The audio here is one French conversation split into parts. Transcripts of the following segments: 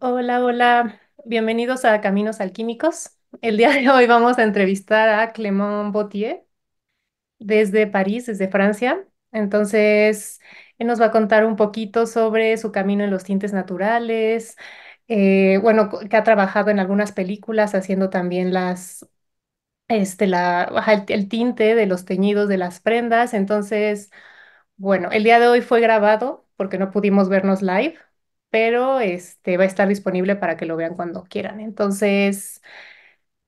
Hola, hola. Bienvenidos a Caminos Alquímicos. El día de hoy vamos a entrevistar a Clément Bautier desde París, desde Francia. Entonces, él nos va a contar un poquito sobre su camino en los tintes naturales, eh, bueno, que ha trabajado en algunas películas haciendo también las, este, la, el tinte de los teñidos de las prendas. Entonces, bueno, el día de hoy fue grabado porque no pudimos vernos live, pero este, va a estar disponible para que lo vean cuando quieran. Entonces,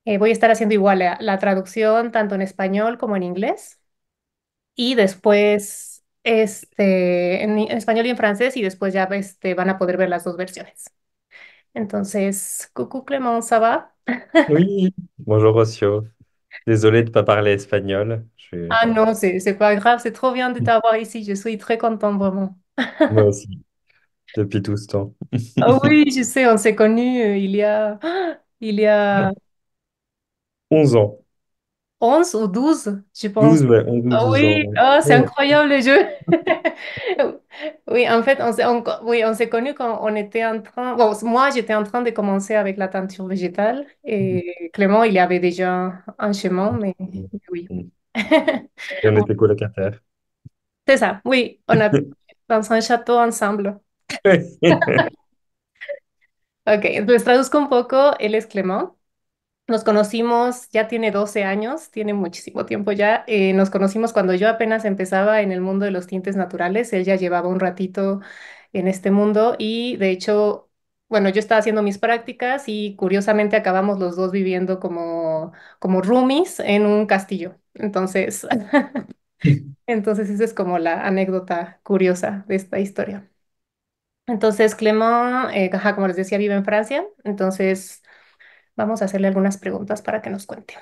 eh, voy a estar haciendo igual la, traducción tanto en español como en inglés y después este, en, español y en francés y después ya este, van a poder ver las dos versiones. Entonces, coucou Clément, ça va? Oui, bonjour Rocio. Désolé de no pas parler espagnol. Je... Ah no, c'est pas grave, c'est trop bien de t'avoir ici. Je suis très content vraiment. depuis tout ce temps. Ah oui, je sais, on s'est connus euh, il y a, il y a 11 ans. 11 ou 12, je pense. 12, ouais, Ah oui, oh, c'est incroyable le jeu. Oui, en fait, on s'est on, oui, on s'est connus quand on était en train. Bon, moi, j'étais en train de commencer avec la teinture végétale et mm. Clément, il y avait déjà un chemin, mais mm. oui. Mm. on était colocataires. C'est ça, oui. On a dans un château ensemble. ok, entonces traduzco un poco, él es Clement. Nos conocimos, ya tiene 12 años, tiene muchísimo tiempo ya. Eh, nos conocimos cuando yo apenas empezaba en el mundo de los tintes naturales, él ya llevaba un ratito en este mundo y de hecho, bueno, yo estaba haciendo mis prácticas y curiosamente acabamos los dos viviendo como, como roomies en un castillo. Entonces, entonces esa es como la anécdota curiosa de esta historia. Donc Clément, comme eh, je como les decía, vive en Francia. Entonces, vamos a hacerle algunas preguntas para que nos cuente.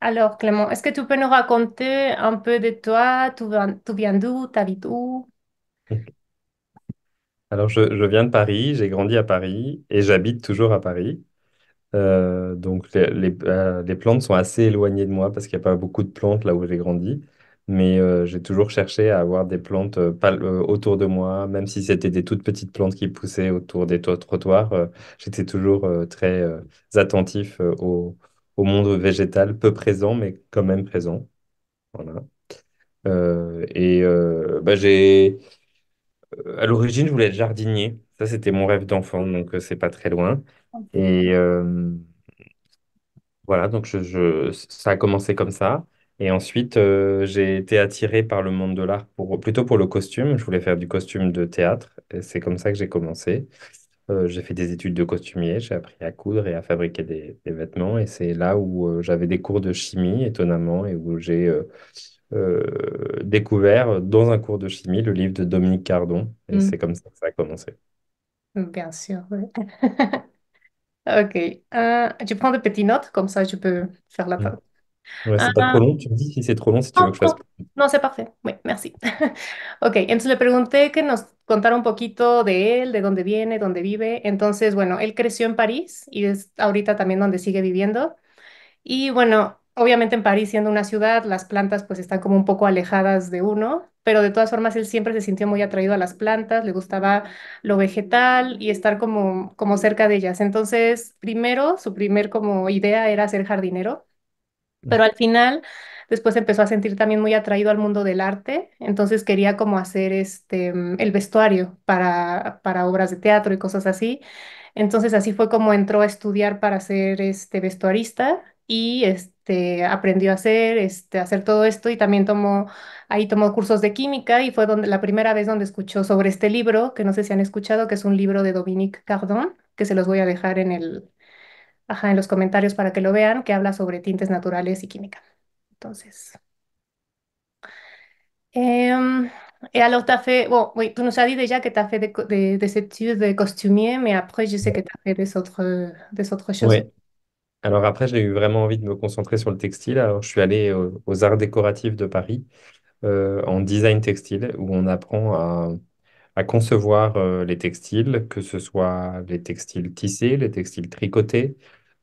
Alors, Clément, est-ce que tu peux nous raconter un peu de toi? Tu, viens- tu viens d'où? T'habites où? Alors, je, viens de Paris, j'ai grandi à Paris et j'habite toujours à Paris. Euh, donc, les, euh, les plantes sont assez éloignées de moi parce qu'il n'y a pas beaucoup de plantes là où j'ai grandi. Mais euh, j'ai toujours cherché à avoir des plantes euh, euh, autour de moi, même si c'était des toutes petites plantes qui poussaient autour des trottoirs. j'étais toujours très attentif au, monde végétal, peu présent, mais quand même présent. Voilà. et bah, j'ai, à l'origine, je voulais être jardinier. Ça, c'était mon rêve d'enfant, donc ce c'est pas très loin. Et voilà, donc je- ça a commencé comme ça. Et ensuite, euh, j'ai été attiré par le monde de l'art pour, plutôt pour le costume. Je voulais faire du costume de théâtre. Et c'est comme ça que j'ai commencé. Euh, j'ai fait des études de costumier, j'ai appris à coudre et à fabriquer des, vêtements. Et c'est là où euh, j'avais des cours de chimie, étonnamment, et où j'ai découvert dans un cours de chimie le livre de Dominique Cardon. Et mm. c'est comme ça que ça a commencé. Bien sûr, oui. Ok. tu prends des petites notes, comme ça je peux faire la, mm. c'est pas si que No, c'est parfait. ok, entonces le pregunté que nos contara un poquito de él, de dónde viene, dónde vive. Entonces, bueno, él creció en París y es ahorita también donde sigue viviendo. Y bueno, obviamente en París, siendo una ciudad, las plantas pues están como un poco alejadas de uno, pero de todas formas él siempre se sintió muy atraído a las plantas, le gustaba lo vegetal y estar como, como cerca de ellas. Entonces, primero, su primer como idea era ser jardinero pero al final, después empezó a sentir también muy atraído al mundo del arte, entonces quería como hacer este, mm, el vestuario para, para obras de teatro y cosas así. Entonces así fue como entró a estudiar para ser este, vestuarista y este, aprendió a hacer, este, hacer todo esto y también tomó, ahí tomó cursos de química y fue donde, la primera vez donde escuchó sobre este libro, que no sé si han escuchado, que es un libro de Dominique Cardon, que se los voy a dejar en el, en los comentarios para que lo vean, que habla sobre tintes naturales y química. Et, eh, alors, tu as fait, bon, oui, tu nous as dit déjà que tu as fait des, études de costumier, mais après, je sais que tu as fait des autres, des autres choses. Oui. Alors après, j'ai eu vraiment envie de me concentrer sur le textile. Alors, je suis allé aux, Arts décoratifs de Paris euh, en design textile, où on apprend à, concevoir euh, les textiles, que ce soit les textiles tissés, les textiles tricotés,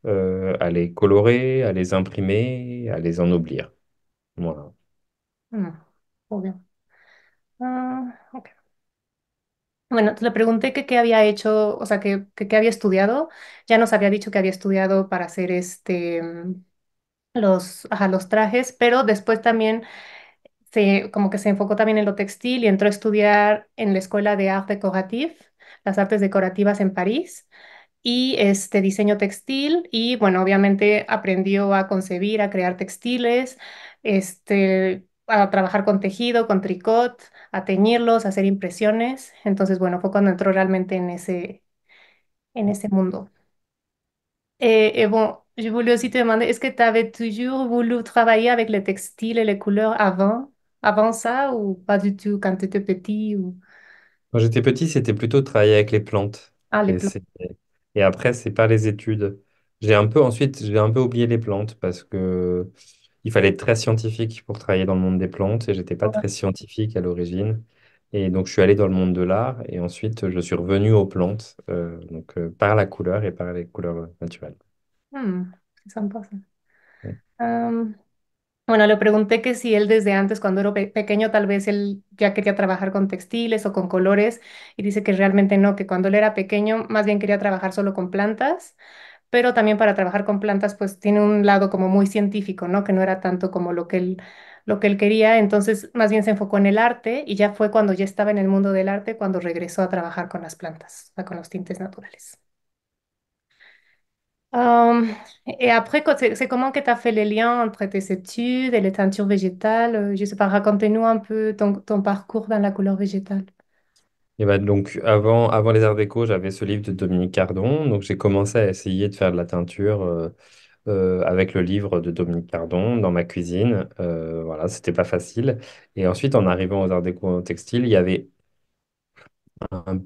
a euh, à les colorer, à les imprimer, à les ennoblir. Ah, ah, bueno, le pregunté qué había hecho, o sea, qué había estudiado. Ya nos había dicho que había estudiado para hacer este mm, los, ajá, los trajes, pero después también se, como que se enfocó también en lo textil y entró a estudiar en la escuela de Arts décoratif, las artes decorativas en París y este diseño textil y bueno, obviamente aprendió a concebir, a crear textiles, este, a trabajar con tejido, con tricot, a teñirlos, a hacer impresiones. Entonces, bueno, fue cuando entró realmente en ese, en ese mundo. Y bueno, yo je voulais aussi te demander, est-ce que tu avais toujours voulu travailler avec textiles y les couleurs avant, avant ça ou pas du tout quand tu étais petit ou... Quand j'étais petit, c'était plutôt trabajar con las plantas Ah, les plantes. Et après, c'est par les études. J'ai un peu, ensuite, j'ai un peu oublié les plantes parce que il fallait être très scientifique pour travailler dans le monde des plantes et j'étais pas très scientifique à l'origine. Et donc, je suis allé dans le monde de l'art et ensuite, je suis revenu aux plantes, euh, donc euh, par la couleur et par les couleurs naturelles. Hmm, c'est sympa ça. Euh, Bueno, le pregunté que si él desde antes, cuando era pequeño, tal vez él ya quería trabajar con textiles o con colores y dice que realmente no, que cuando él era pequeño más bien quería trabajar solo con plantas, pero también para trabajar con plantas pues tiene un lado como muy científico, ¿no? Que no era tanto como lo que él, lo que él quería, entonces más bien se enfocó en el arte y ya fue cuando ya estaba en el mundo del arte cuando regresó a trabajar con las plantas, con los tintes naturales. Euh, et après, c'est comment que tu as fait les liens entre tes études et les teintures végétales? Euh, je ne sais pas, racontez-nous un peu ton, parcours dans la couleur végétale. Eh ben, donc avant, avant les arts déco, j'avais ce livre de Dominique Cardon. Donc j'ai commencé à essayer de faire de la teinture euh, avec le livre de Dominique Cardon dans ma cuisine. Euh, voilà, c'était pas facile. Et ensuite, en arrivant aux arts déco textiles, il y avait un,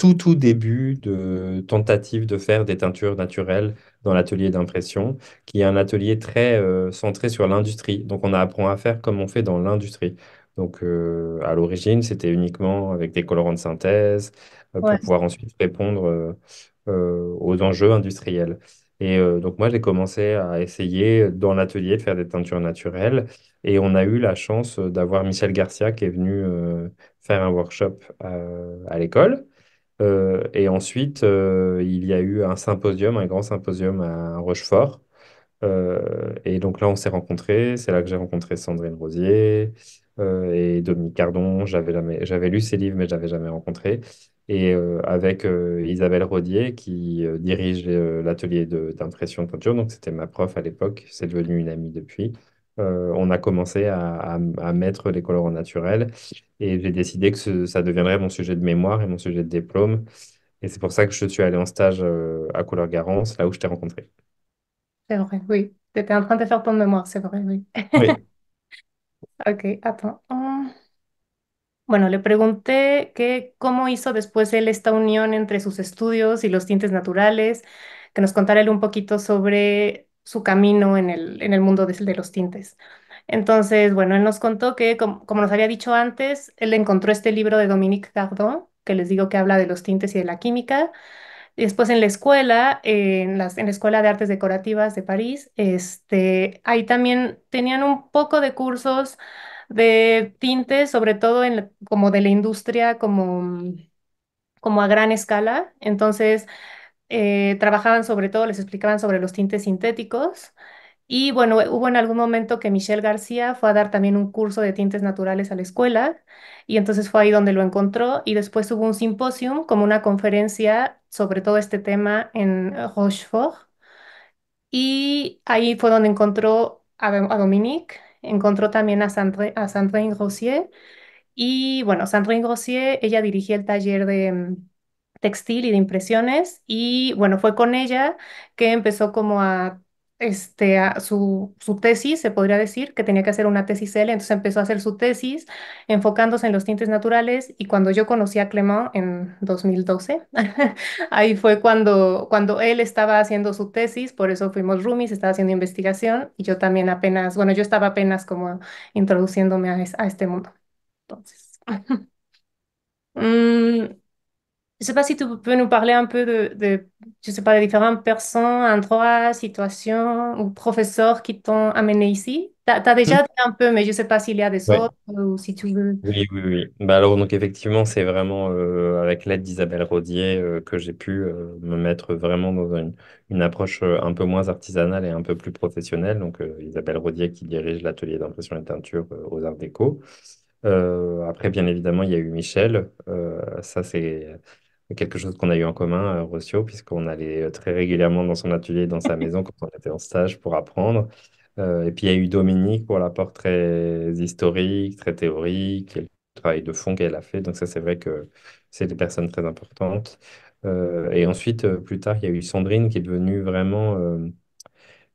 tout, tout début de tentative de faire des teintures naturelles dans l'atelier d'impression, qui est un atelier très euh, centré sur l'industrie. Donc, on apprend à faire comme on fait dans l'industrie. Donc, euh, à l'origine, c'était uniquement avec des colorants de synthèse euh, pour pouvoir ensuite répondre aux enjeux industriels. Et donc, moi, j'ai commencé à essayer dans l'atelier de faire des teintures naturelles. Et on a eu la chance d'avoir Michel Garcia qui est venu faire un workshop à l'école. Euh, et ensuite, euh, il y a eu un symposium, un grand symposium à Rochefort. Euh, et donc là, on s'est rencontrés. C'est là que j'ai rencontré Sandrine Rosier et Dominique Cardon. J'avais j'avais lu ses livres, mais je j'avais jamais rencontré. Et avec Isabelle Rodier, qui dirige l'atelier d'impression de peinture. Donc, c'était ma prof à l'époque. C'est devenu une amie depuis. Euh, on a commencé à, mettre les colorants naturels et j'ai décidé que ça deviendrait mon sujet de mémoire et mon sujet de diplôme. Et c'est pour ça que je suis allé en stage euh, à Couleur Garance, là où je t'ai rencontré. C'est vrai, oui. Tu étais en train de faire ton mémoire, c'est vrai, oui. Oui. Ok, attends. Bueno, le pregunté que cómo hizo después él esta unión entre sus estudios y los tintes naturales, que nos contara él un poquito sobre su camino en el, en el mundo de, los tintes. Entonces, bueno, él nos contó que, como nos había dicho antes, él encontró este libro de Dominique Gardon, que les digo que habla de los tintes y de la química. después en la escuela, en, las, en, la Escuela de Artes Decorativas de París, este, ahí también tenían un poco de cursos de tintes, sobre todo en, como de la industria, como, como a gran escala. Entonces, eh, trabajaban sobre todo, les explicaban sobre los tintes sintéticos. Y bueno, hubo en algún momento que Michelle García fue a dar también un curso de tintes naturales a la escuela y entonces fue ahí donde lo encontró y después hubo un simposium como una conferencia sobre todo este tema en eh, Rochefort y ahí fue donde encontró a, Dominique, encontró también a, Sandrine Rossier y bueno, Sandrine Rossier, ella dirigía el taller de mm, textil y de impresiones y bueno, fue con ella que empezó como a este, a su, su, tesis, se podría decir, que tenía que hacer una tesis él, entonces empezó a hacer su tesis enfocándose en los tintes naturales y cuando yo conocí a Clement en 2012, ahí fue cuando, cuando él estaba haciendo su tesis, por eso fuimos roomies, estaba haciendo investigación y yo también apenas, bueno, yo estaba apenas como introduciéndome a, este mundo. Entonces. Mm, Je ne sais pas si tu peux nous parler un peu de, de je sais pas, des différentes personnes, endroits, situations ou professeurs qui t'ont amené ici. Tu as, déjà mm. dit un peu, mais je ne sais pas s'il y a des autres ou si tu veux. Oui, oui, oui. Bah alors, donc, effectivement, c'est vraiment euh, avec l'aide d'Isabelle Rodier euh, que j'ai pu euh, me mettre vraiment dans une, approche un peu moins artisanale et un peu plus professionnelle. Donc, Isabelle Rodier qui dirige l'atelier d'impression et teinture aux Arts Déco. après, bien évidemment, il y a eu Michel. ça, c'est quelque chose qu'on a eu en commun, euh, Rocio, puisqu'on allait euh, très régulièrement dans son atelier, dans sa maison, quand on était en stage pour apprendre. Euh, et puis il y a eu Dominique pour l'apport très historique, très théorique, le travail de fond qu'elle a fait. Donc ça, c'est vrai que c'est des personnes très importantes. et ensuite, plus tard, il y a eu Sandrine qui est devenue vraiment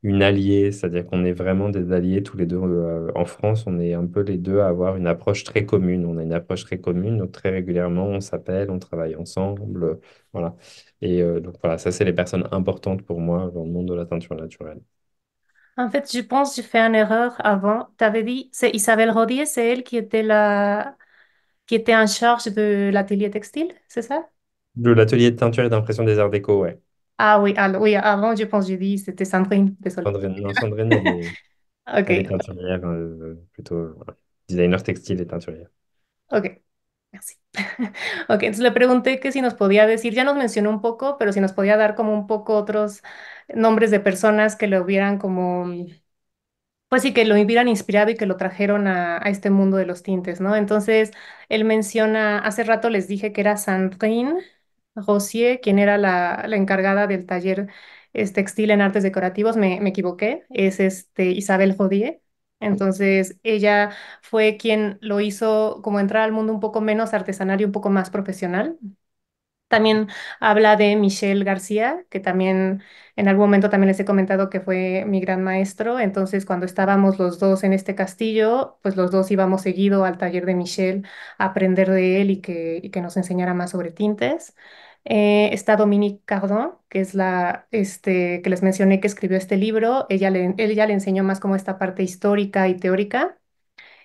une alliée, c'est-à-dire qu'on est vraiment des alliés tous les deux. Euh, en France, on est un peu les deux à avoir une approche très commune. On a une approche très commune, donc très régulièrement, on s'appelle, on travaille ensemble, euh, voilà. Et euh, donc voilà, ça, c'est les personnes importantes pour moi dans le monde de la teinture naturelle. En fait, je pense que j'ai fait une erreur avant. Tu avais dit, c'est Isabelle Rodier, c'est elle qui était, la... qui était en charge de l'atelier textile, c'est ça? De l'atelier de teinture et d'impression des arts déco, ouais. Ah oui, alors, oui, avant, je pense que j'ai c'était Sandrine, désolé. Sandrine, non, Sandrine, elle Ok, elle est teinturière, euh, plutôt designer textile ok, merci. Ok, entonces le pregunté que si nos podía decir, ya nos mencionó un poco, pero si nos podía dar como un poco otros nombres de personas que lo hubieran como, pues sí, que lo hubieran inspirado y que lo trajeron a este mundo de los tintes, ¿no? Entonces, él menciona, hace rato les dije que era Sandrine, Rosier, quien era la, encargada del taller es textil en artes decorativos, me, equivoqué, es este, Isabel Jodier. Entonces, ella fue quien lo hizo como entrar al mundo un poco menos artesanal y un poco más profesional. También habla de Michelle García, que también en algún momento también les he comentado que fue mi gran maestro. Entonces, cuando estábamos los dos en este castillo, pues los dos íbamos seguido al taller de Michelle a aprender de él y que, y que nos enseñara más sobre tintes. Eh, está Dominique Cardon, que es la este, que les mencioné que escribió este libro. Ella le, le enseñó más como esta parte histórica y teórica.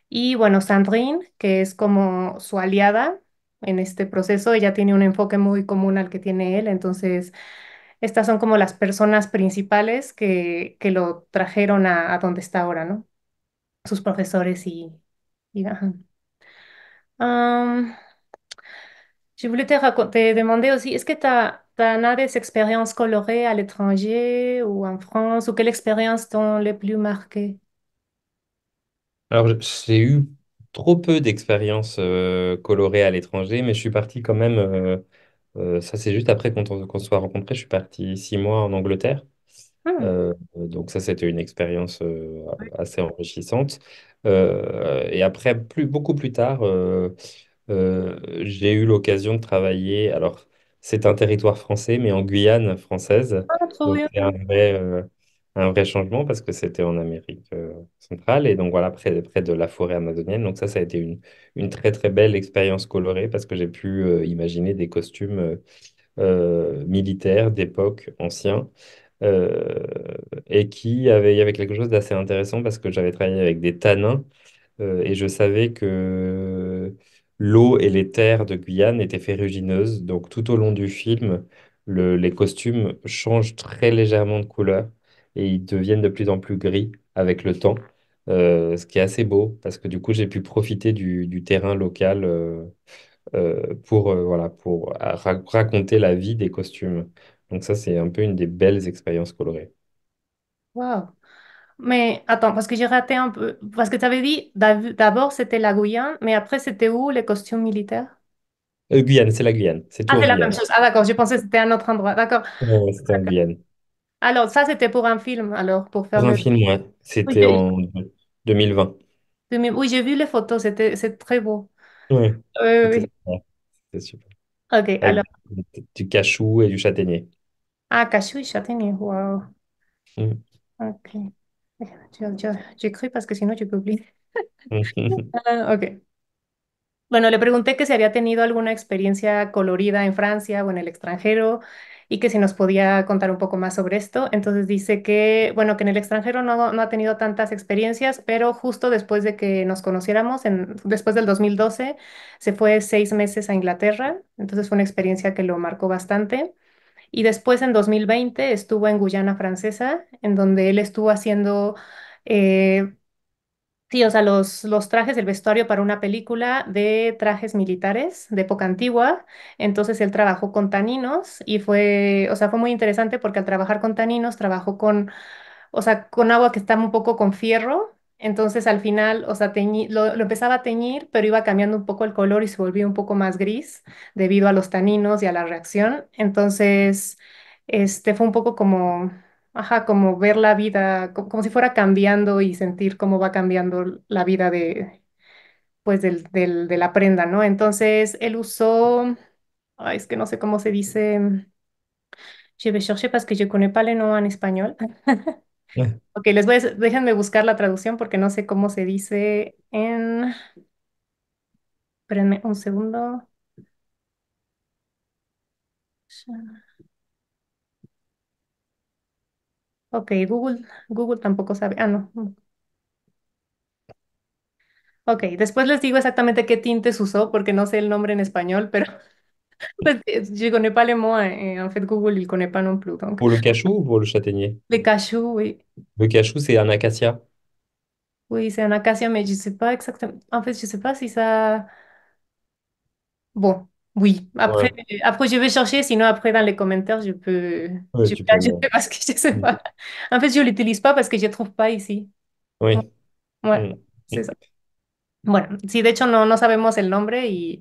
Y bueno, Sandrine, que es como su aliada en este proceso. Ella tiene un enfoque muy común al que tiene él. Entonces, estas son como las personas principales que, que lo trajeron a, donde está ahora, ¿no? Sus profesores y... y ajá. Je voulais te raconter, demander aussi, est-ce que tu as, des expériences colorées à l'étranger ou en France, ou quelle expérience t'ont les plus marquées? Alors, j'ai eu trop peu d'expériences euh, colorées à l'étranger, mais je suis parti quand même, euh, euh, ça c'est juste après qu'on se soit rencontrés, je suis parti six mois en Angleterre. Ah. donc ça, c'était une expérience assez enrichissante. et après, plus, beaucoup plus tard, euh, j'ai eu l'occasion de travailler. Alors, c'est un territoire français, mais en Guyane française. Ah, c'est un vrai, euh, un vrai changement parce que c'était en Amérique euh, centrale. Et donc, voilà, près, près de la forêt amazonienne. Donc, ça, ça a été une, une très, très belle expérience colorée parce que j'ai pu imaginer des costumes militaires d'époque anciens. et qui avait, il avait quelque chose d'assez intéressant parce que j'avais travaillé avec des tanins et je savais que l'eau et les terres de Guyane étaient ferrugineuses. Donc tout au long du film, les costumes changent très légèrement de couleur et ils deviennent de plus en plus gris avec le temps. Euh, ce qui est assez beau parce que du coup j'ai pu profiter du, terrain local euh, euh, pour, pour raconter la vie des costumes. Donc ça c'est un peu une des belles expériences colorées. Waouh! Mais attends, parce que j'ai raté un peu. Parce que tu avais dit d'abord c'était la Guyane, mais après c'était où les costumes militaires? Euh, Guyane, c'est la Guyane, c'est Ah, c'est la même chose. Ah, d'accord, je pensais que c'était un autre endroit. D'accord. c'était en Guyane. Alors, ça c'était pour un film, alors, pour faire un film, ouais, Oui, c'était en 2020. oui, j'ai vu les photos, c'était c'est très beau. Oui, oui, oui. super. Ok, alors. du cachou et du châtaignier. Ah, cachou et châtaignier. Wow. Mm. Ok. Bueno, le pregunté que si había tenido alguna experiencia colorida en Francia o en el extranjero y que si nos podía contar un poco más sobre esto. Entonces dice que, bueno, que en el extranjero no, no ha tenido tantas experiencias, pero justo después de que nos conociéramos, en, después del 2012, se fue seis meses a Inglaterra. Entonces fue una experiencia que lo marcó bastante. Y después en 2020 estuvo en Guyana Francesa, en donde él estuvo haciendo, eh, los, los trajes, el vestuario para una película de trajes militares de época antigua. Entonces él trabajó con taninos y fue, o sea, fue muy interesante porque al trabajar con taninos trabajó con, o sea, con agua que está un poco con fierro entonces al final, o sea, lo, empezaba a teñir, pero iba cambiando un poco el color y se volvió un poco más gris debido a los taninos y a la reacción. Entonces, este fue un poco como, ajá, como ver la vida, como, si fuera cambiando y sentir cómo va cambiando la vida de, pues, del, de la prenda, ¿no? Entonces él usó, ay, es que no sé cómo se dice, mm, je vais chercher parce que je connais pas en español. Eh. Ok, les voy déjenme buscar la traducción porque no sé cómo se dice en... Espérenme un segundo. Ok, Google, Google tampoco sabe. Ah, no. Ok, después les digo exactamente qué tintes usó porque no sé el nombre en español, pero Je ne connais pas les mots. Hein, et en fait, Google, il connaît pas non plus. Pour le cachou ou pour le châtaignier? Le cachou, oui. Le cachou, c'est un acacia. Oui, c'est un acacia, mais je ne sais pas exactement. En fait, je ne sais pas si ça. Bon, oui. Après, après, je vais chercher. Sinon, après, dans les commentaires, je peux, je peux ajouter parce que je sais mm. pas. En fait, je ne l'utilise pas parce que je ne trouve pas ici. Oui. Ouais, mm. c'est ça. Bueno, Si de hecho no, no sabemos le nombre y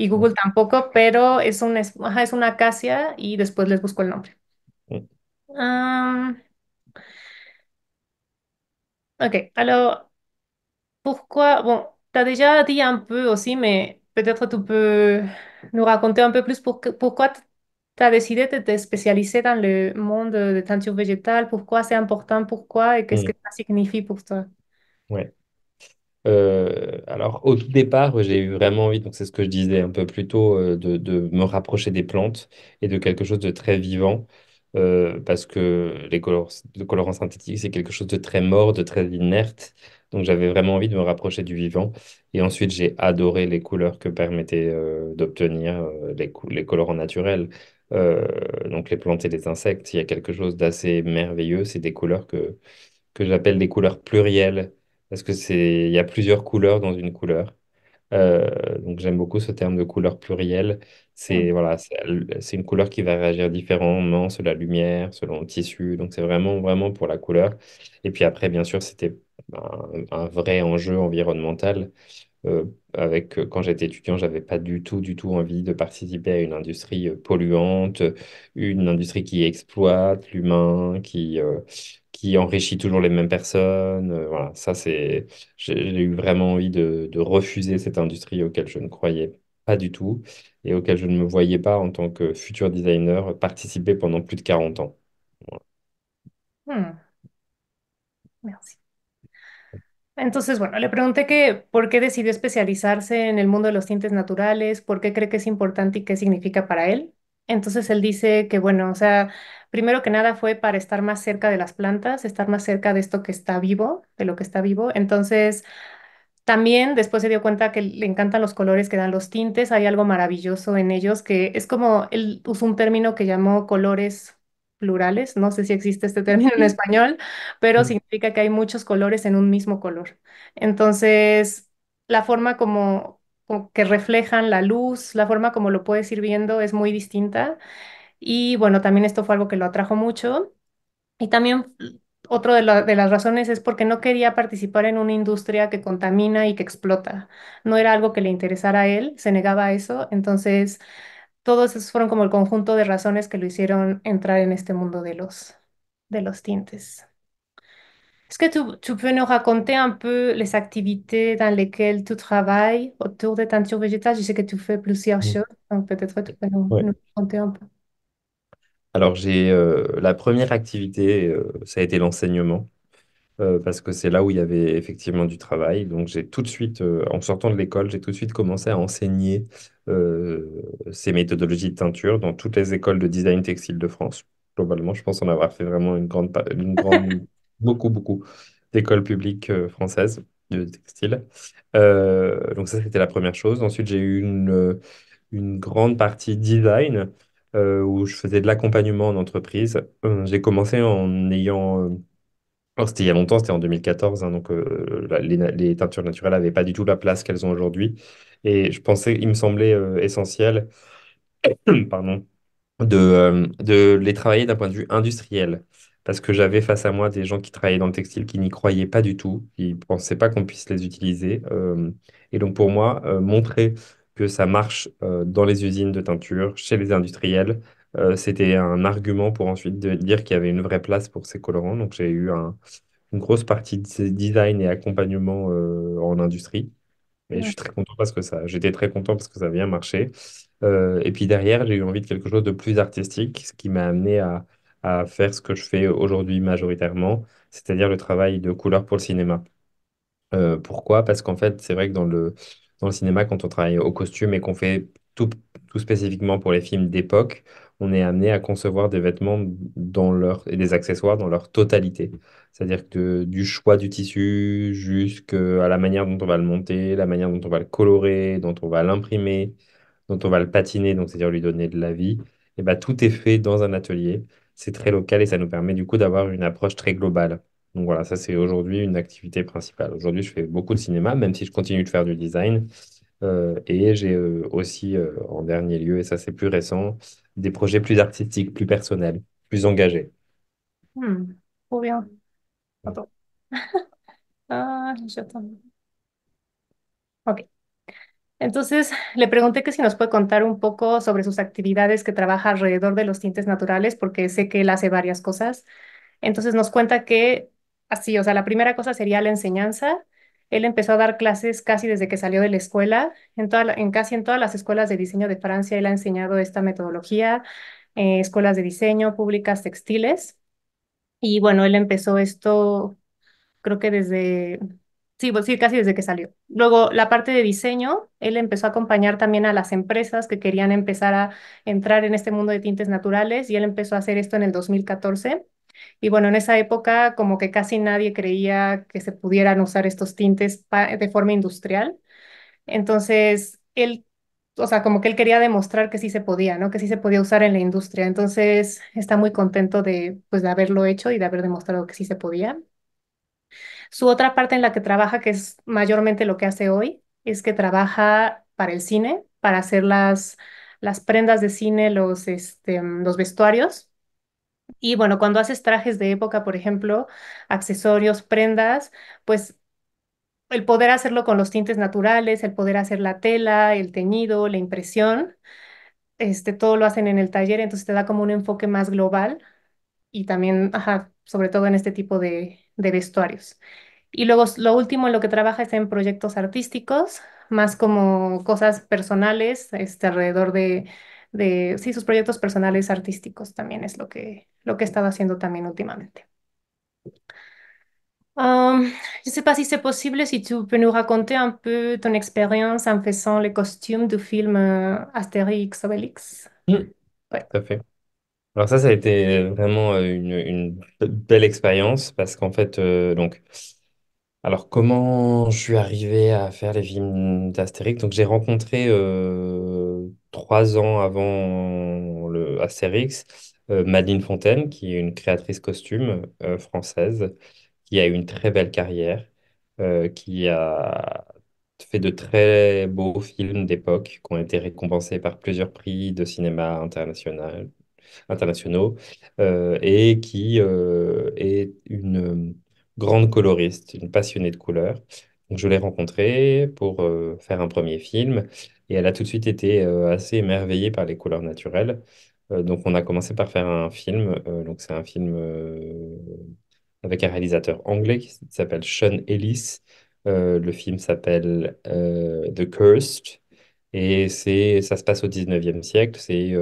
y Google tampoco, pero es, una acacia y después les busco el nombre. Um, ok, alors, pourquoi, bon, tu as déjà dit un peu aussi, pero peut-être tu peux nous raconter un peu plus ¿por qué tu as décidé de te spécialiser dans le monde de teinture végétale, pourquoi c'est important, pourquoi por qué ce mm. que ça signifie pour toi? Euh, alors, au tout départ, j'ai eu vraiment envie, donc c'est ce que je disais un peu plus tôt, euh, de, me rapprocher des plantes et de quelque chose de très vivant, euh, parce que les colorants le colorant c'est quelque chose de très mort, de très inerte. Donc, j'avais vraiment envie de me rapprocher du vivant. Et ensuite, j'ai adoré les couleurs que permettaient d'obtenir les, colorants naturels. donc, les plantes et les insectes, il y a quelque chose d'assez merveilleux. C'est des couleurs que, que j'appelle des couleurs plurielles parce que c'est, il y a plusieurs couleurs dans une couleur. Mm. Euh, donc j'aime beaucoup ce terme de couleur plurielle. C'est mm. voilà, c'est une couleur qui va réagir différemment selon la lumière, selon le tissu. Donc c'est vraiment vraiment pour la couleur. Et puis après, bien sûr, c'était un vrai enjeu environnemental euh, avec, euh, quand j'étais étudiant, j'avais pas du tout, du tout envie de participer à une industrie euh, polluante, une industrie qui exploite l'humain, qui, qui enrichit toujours les mêmes personnes. voilà, ça c'est, j'ai eu vraiment envie de, de, refuser cette industrie auquel je ne croyais pas du tout et auquel je ne me voyais pas en tant que futur designer participer pendant plus de 40 ans. Hmm. Merci. Entonces, bueno, le pregunté que por qué decidió especializarse en el mundo de los tintes naturales, por qué cree que es importante y qué significa para él. Entonces él dice que, bueno, o sea, primero que nada fue para estar más cerca de las plantas, estar más cerca de esto que está vivo, de lo que está vivo. Entonces, también después se dio cuenta que le encantan los colores que dan los tintes, hay algo maravilloso en ellos que es como, él usó un término que llamó colores plurales, no sé si existe este término en español, pero significa que hay muchos colores en un mismo color. Entonces, la forma como, que reflejan la luz, la forma como lo puedes ir viendo es muy distinta. Y bueno, también esto fue algo que lo atrajo mucho. Y también otro de las razones es porque no quería participar en una industria que contamina y que explota. No era algo que le interesara a él, se negaba a eso. Entonces, todos esos fueron comme le conjunto de raisons qui le hicieron entrer en ce monde des de tintes. Est-ce que tu, peux nous raconter un peu les activités dans lesquelles tu travailles autour des teintures végétales? Je sais que tu fais plusieurs choses, donc peut-être tu peux nous, raconter un peu. Alors, j'ai euh, la première activité, euh, ça a été l'enseignement. Euh, parce que c'est là où il y avait effectivement du travail. Donc j'ai tout de suite, euh, en sortant de l'école, j'ai tout de suite commencé à enseigner euh, ces méthodologies de teinture dans toutes les écoles de design textile de France. Globalement, je pense en avoir fait vraiment une grande, grande beaucoup, beaucoup d'écoles publiques françaises de textile. donc ça, c'était la première chose. Ensuite, j'ai eu une, une grande partie design. où je faisais de l'accompagnement en entreprise. j'ai commencé en ayant c'était il y a longtemps, c'était en 2014, hein, donc euh, les, teintures naturelles n'avaient pas du tout la place qu'elles ont aujourd'hui. Et je pensais, il me semblait euh, essentiel, pardon, de, euh, de les travailler d'un point de vue industriel. Parce que j'avais face à moi des gens qui travaillaient dans le textile qui n'y croyaient pas du tout, ils ne pensaient pas qu'on puisse les utiliser. et donc pour moi, montrer que ça marche dans les usines de teinture, chez les industriels, euh, c'était un argument pour ensuite de dire qu'il y avait une vraie place pour ces colorants. Donc j'ai eu une grosse partie de ces design et accompagnement euh, en industrie. Et je suis très content parce que ça, j'étais très content parce que ça a bien marché. Euh, et puis derrière, j'ai eu envie de quelque chose de plus artistique, ce qui m'a amené à, faire ce que je fais aujourd'hui majoritairement, c'est-à-dire le travail de couleur pour le cinéma. pourquoi? Parce qu'en fait, c'est vrai que dans le, dans le cinéma, quand on travaille au costume et qu'on fait tout, spécifiquement pour les films d'époque, on est amené à concevoir des vêtements dans leur, et des accessoires dans leur totalité. C'est-à-dire que du choix du tissu jusqu'à la manière dont on va le monter, la manière dont on va le colorer, dont on va l'imprimer, dont on va le patiner, donc c'est-à-dire lui donner de la vie, et bah, tout est fait dans un atelier. C'est très local et ça nous permet du coup d'avoir une approche très globale. Donc voilà, ça c'est aujourd'hui une activité principale. Aujourd'hui, je fais beaucoup de cinéma, même si je continue de faire du design. Y euh, et j'ai euh, aussi, euh, en dernier lieu, et ça c'est plus récent, des projets plus artistiques, plus personnels, plus engagés. Hmm, bien. Ah, Entonces, le pregunté que si nos puede contar un poco sobre sus actividades que trabaja alrededor de los tintes naturales, porque sé que él hace varias cosas. Entonces, nos cuenta que así, o sea, la primera cosa sería la enseñanza él empezó a dar clases casi desde que salió de la escuela. En, en casi en todas las escuelas de diseño de Francia, él ha enseñado esta metodología, eh, escuelas de diseño, públicas, textiles. Y bueno, él empezó esto, creo que desde, sí, pues sí, casi desde que salió. Luego, la parte de diseño, él empezó a acompañar también a las empresas que querían empezar a entrar en este mundo de tintes naturales y él empezó a hacer esto en el 2014 y bueno, en esa época como que casi nadie creía que se pudieran usar estos tintes de forma industrial. Entonces, él, o sea, como que él quería demostrar que sí se podía, ¿no? Que sí se podía usar en la industria. Entonces, está muy contento de, pues, de haberlo hecho y de haber demostrado que sí se podía. Su otra parte en la que trabaja, que es mayormente lo que hace hoy, es que trabaja para el cine, para hacer las, prendas de cine, los, este, los vestuarios y bueno, cuando haces trajes de época, por ejemplo, accesorios, prendas, pues el poder hacerlo con los tintes naturales, el poder hacer la tela, el teñido, la impresión, este, todo lo hacen en el taller, entonces te da como un enfoque más global y también, ajá, sobre todo en este tipo de, de vestuarios. Y luego lo último en lo que trabaja es en proyectos artísticos, más como cosas personales, este, alrededor de de, ses projets personnels personales artísticos también es que, lo je ne sais pas si c'est possible, si tu peux nous raconter un peu ton expérience en faisant les costumes du film euh, Astérix Obélix. Mmh. Ouais. Tout à fait. Alors ça, ça a été vraiment euh, une, belle expérience parce qu'en fait, euh, donc, alors comment je suis arrivé à faire les films d'Astérix? Donc j'ai rencontré euh, trois ans avant le Astérix, euh, Madeleine Fontaine, qui est une créatrice costume euh, française, qui a eu une très belle carrière, euh, qui a fait de très beaux films d'époque, qui ont été récompensés par plusieurs prix de cinéma international, internationaux, et qui est une grande coloriste, une passionnée de couleurs je l'ai rencontrée pour euh, faire un premier film et elle a tout de suite été euh, assez émerveillée par les couleurs naturelles. Euh, donc on a commencé par faire un film. donc c'est un film avec un réalisateur anglais qui s'appelle Sean Ellis. le film s'appelle The Cursed et c'est ça se passe au 19e siècle. C'est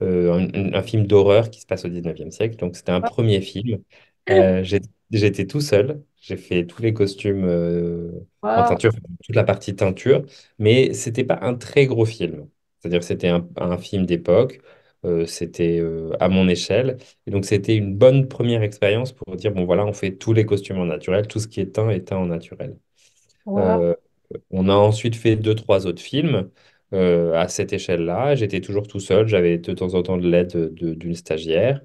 un, film d'horreur qui se passe au 19e siècle. Donc c'était un ah. premier film. Ah. J'étais tout seul j'ai fait tous les costumes euh, en teinture, toute la partie teinture, mais c'était pas un très gros film. C'est-à-dire que c'était un, film d'époque, euh, c'était euh, à mon échelle. Et donc c'était une bonne première expérience pour dire, bon voilà, on fait tous les costumes en naturel, tout ce qui est teint est teint en naturel. on a ensuite fait deux, trois autres films à cette échelle-là. J'étais toujours tout seul, j'avais de temps en temps de l'aide d'une stagiaire.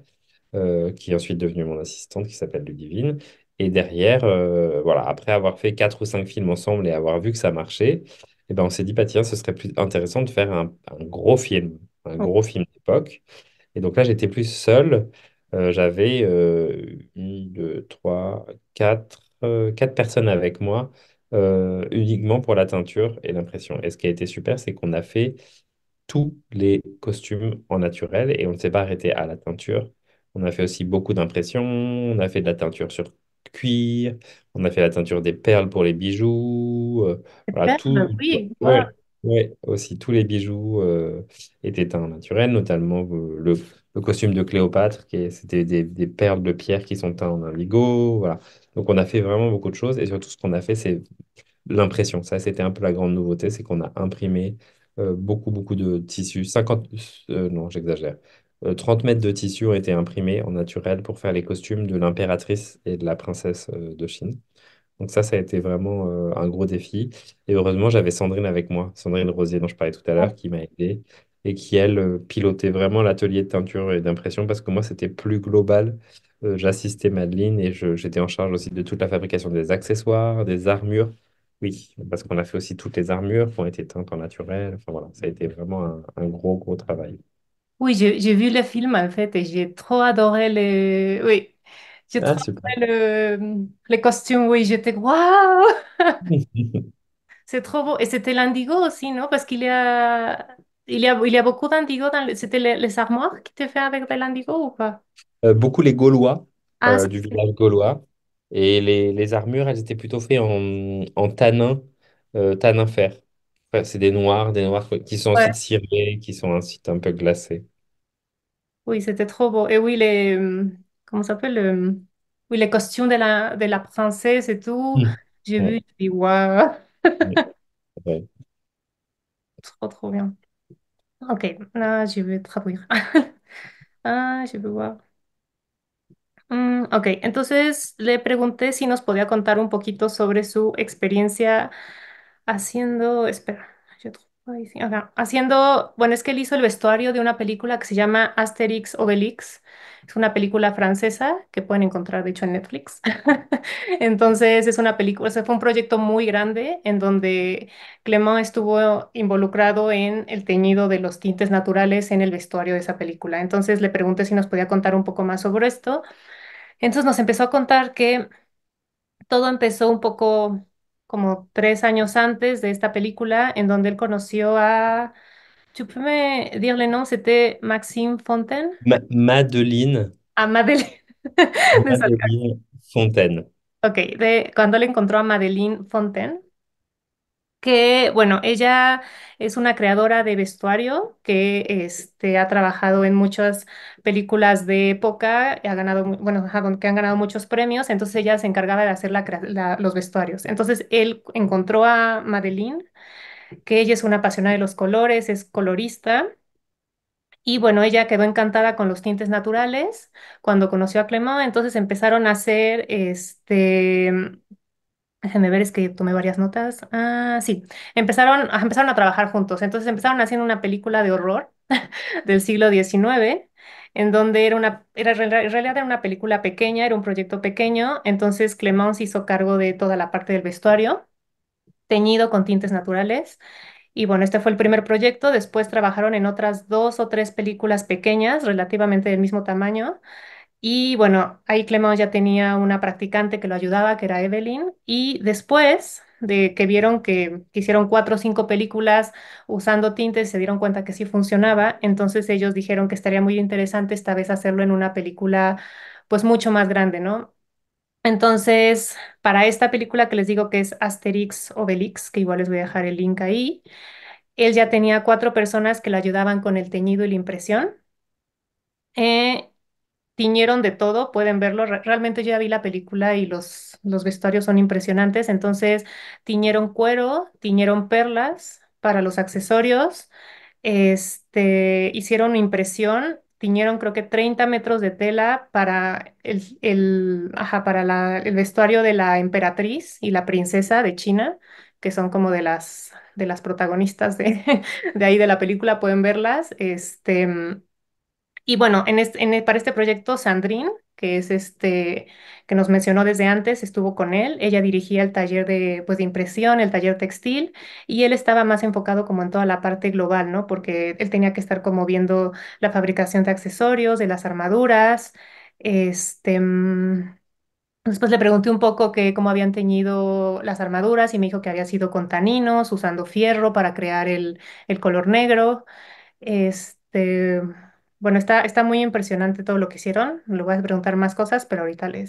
qui est ensuite devenue mon assistante, qui s'appelle Ludivine. Et derrière, euh, voilà, après avoir fait quatre ou cinq films ensemble et avoir vu que ça marchait, et eh ben on s'est dit, bah, tiens, ce serait plus intéressant de faire un, gros film, un gros film d'époque. Et donc là, j'étais plus seul. Euh, j'avais 1 euh, une, deux, trois, quatre, quatre personnes avec moi uniquement pour la teinture et l'impression. Et ce qui a été super, c'est qu'on a fait tous les costumes en naturel et on ne s'est pas arrêté à la teinture. On a fait aussi beaucoup d'impressions, on a fait de la teinture sur cuir, on a fait la teinture des perles pour les bijoux, euh, voilà, tout, aussi tous les bijoux euh, étaient teints naturels, notamment euh, le, costume de Cléopâtre, qui c'était des, perles de pierre qui sont teintes en indigo, voilà. Donc on a fait vraiment beaucoup de choses et surtout ce qu'on a fait, c'est l'impression. Ça, c'était un peu la grande nouveauté, c'est qu'on a imprimé beaucoup, beaucoup de tissus, 50, non, j'exagère, 30 euh, mètres de tissu ont été imprimés en naturel pour faire les costumes de l'impératrice et de la princesse euh, de Chine. Donc ça, ça a été vraiment euh, un gros défi. Et heureusement, j'avais Sandrine avec moi, Sandrine Rosier dont je parlais tout à l'heure, qui m'a aidé et qui, elle, pilotait vraiment l'atelier de teinture et d'impression parce que moi, c'était plus global. J'assistais Madeleine et j'étais en charge aussi de toute la fabrication des accessoires, des armures. Oui, parce qu'on a fait aussi toutes les armures qui ont été teintes en naturel. Enfin voilà, ça a été vraiment un gros, gros travail. Oui, j'ai vu le film en fait et j'ai trop adoré le. Oui, j'ai ah, trop adoré le, costumes. Oui, j'étais waouh! C'est trop beau. Et c'était l'indigo aussi, non? Parce qu'il y a, il y a, il y a beaucoup d'indigo dans C'était les, armoires qui étaient faites avec de l'indigo ou pas? Euh, beaucoup les Gaulois ah, euh, du village gaulois. Et les, les armures, elles étaient plutôt faites en, en tanin, euh, tanin fer. c'est des noirs, des noirs qui sont cirés, qui sont ensuite un peu glacés. Oui, c'était trop beau. Et oui, les, comment ça s'appelle? oui, de la, de la princesse et tout. Mm. J'ai vu, trop, trop bien. Ok, là, je a traduire. Ah, je voir. Mm, ok, entonces le pregunté si nos podía contar un poquito sobre su experiencia haciendo, espera. Haciendo, bueno, es que él hizo el vestuario de una película que se llama Asterix Obelix. Es una película francesa que pueden encontrar, de hecho, en Netflix. Entonces, es una película, o sea, fue un proyecto muy grande en donde Clement estuvo involucrado en el teñido de los tintes naturales en el vestuario de esa película. Entonces, le pregunté si nos podía contar un poco más sobre esto. Entonces, nos empezó a contar que todo empezó un poco como tres años antes de esta película, en donde él conoció a... ¿Tú puedes decirle le nombre? C'était Maxime Fontaine? Madeline. A Madeline Madeline Fontaine. Ok, de, cuando le encontró a Madeline Fontaine, que, bueno, ella es una creadora de vestuario que este, ha trabajado en muchas películas de época, ha ganado, bueno, que han ganado muchos premios, entonces ella se encargaba de hacer la, los vestuarios. Entonces él encontró a Madeline, que ella es una apasionada de los colores, es colorista. Y bueno, ella quedó encantada con los tintes naturales cuando conoció a Clément, entonces empezaron a hacer este, Déjenme ver, es que tomé varias notas. Ah, sí, empezaron, empezaron a trabajar juntos. Entonces empezaron haciendo una película de horror del siglo XIX, en donde era una, era, en realidad era una película pequeña, era un proyecto pequeño. Entonces Clemence hizo cargo de toda la parte del vestuario, teñido con tintes naturales. Y bueno, este fue el primer proyecto. Después trabajaron en otras dos o tres películas pequeñas, relativamente del mismo tamaño. Y bueno, ahí Clemón ya tenía una practicante que lo ayudaba, que era Evelyn, y después de que vieron que, hicieron cuatro o cinco películas usando tintes, se dieron cuenta que sí funcionaba, entonces ellos dijeron que estaría muy interesante esta vez hacerlo en una película pues mucho más grande, ¿no? Entonces, para esta película que les digo que es Asterix Obelix, que igual les voy a dejar el link ahí, él ya tenía cuatro personas que le ayudaban con el teñido y la impresión. Eh, tiñeron de todo, pueden verlo. Realmente ya vi la película y los, los vestuarios son impresionantes. Entonces, tiñeron cuero, tiñeron perlas para los accesorios, este, hicieron impresión, tiñeron creo que 30 metros de tela para el, ajá, para el vestuario de la emperatriz y la princesa de China, que son como de las, de las protagonistas de, de ahí de la película, pueden verlas. Este, y bueno, en en e, para este proyecto, Sandrine, que es este, que nos mencionó desde antes, estuvo con él. Ella dirigía el taller de, pues, de impresión, el taller textil, y él estaba más enfocado como en toda la parte global, ¿no? Porque él tenía que estar como viendo la fabricación de accesorios, de las armaduras, este... Mm, después le pregunté un poco que cómo habían teñido las armaduras y me dijo que había sido con taninos, usando fierro para crear el, el color negro. Este, Bueno, que ahorita les,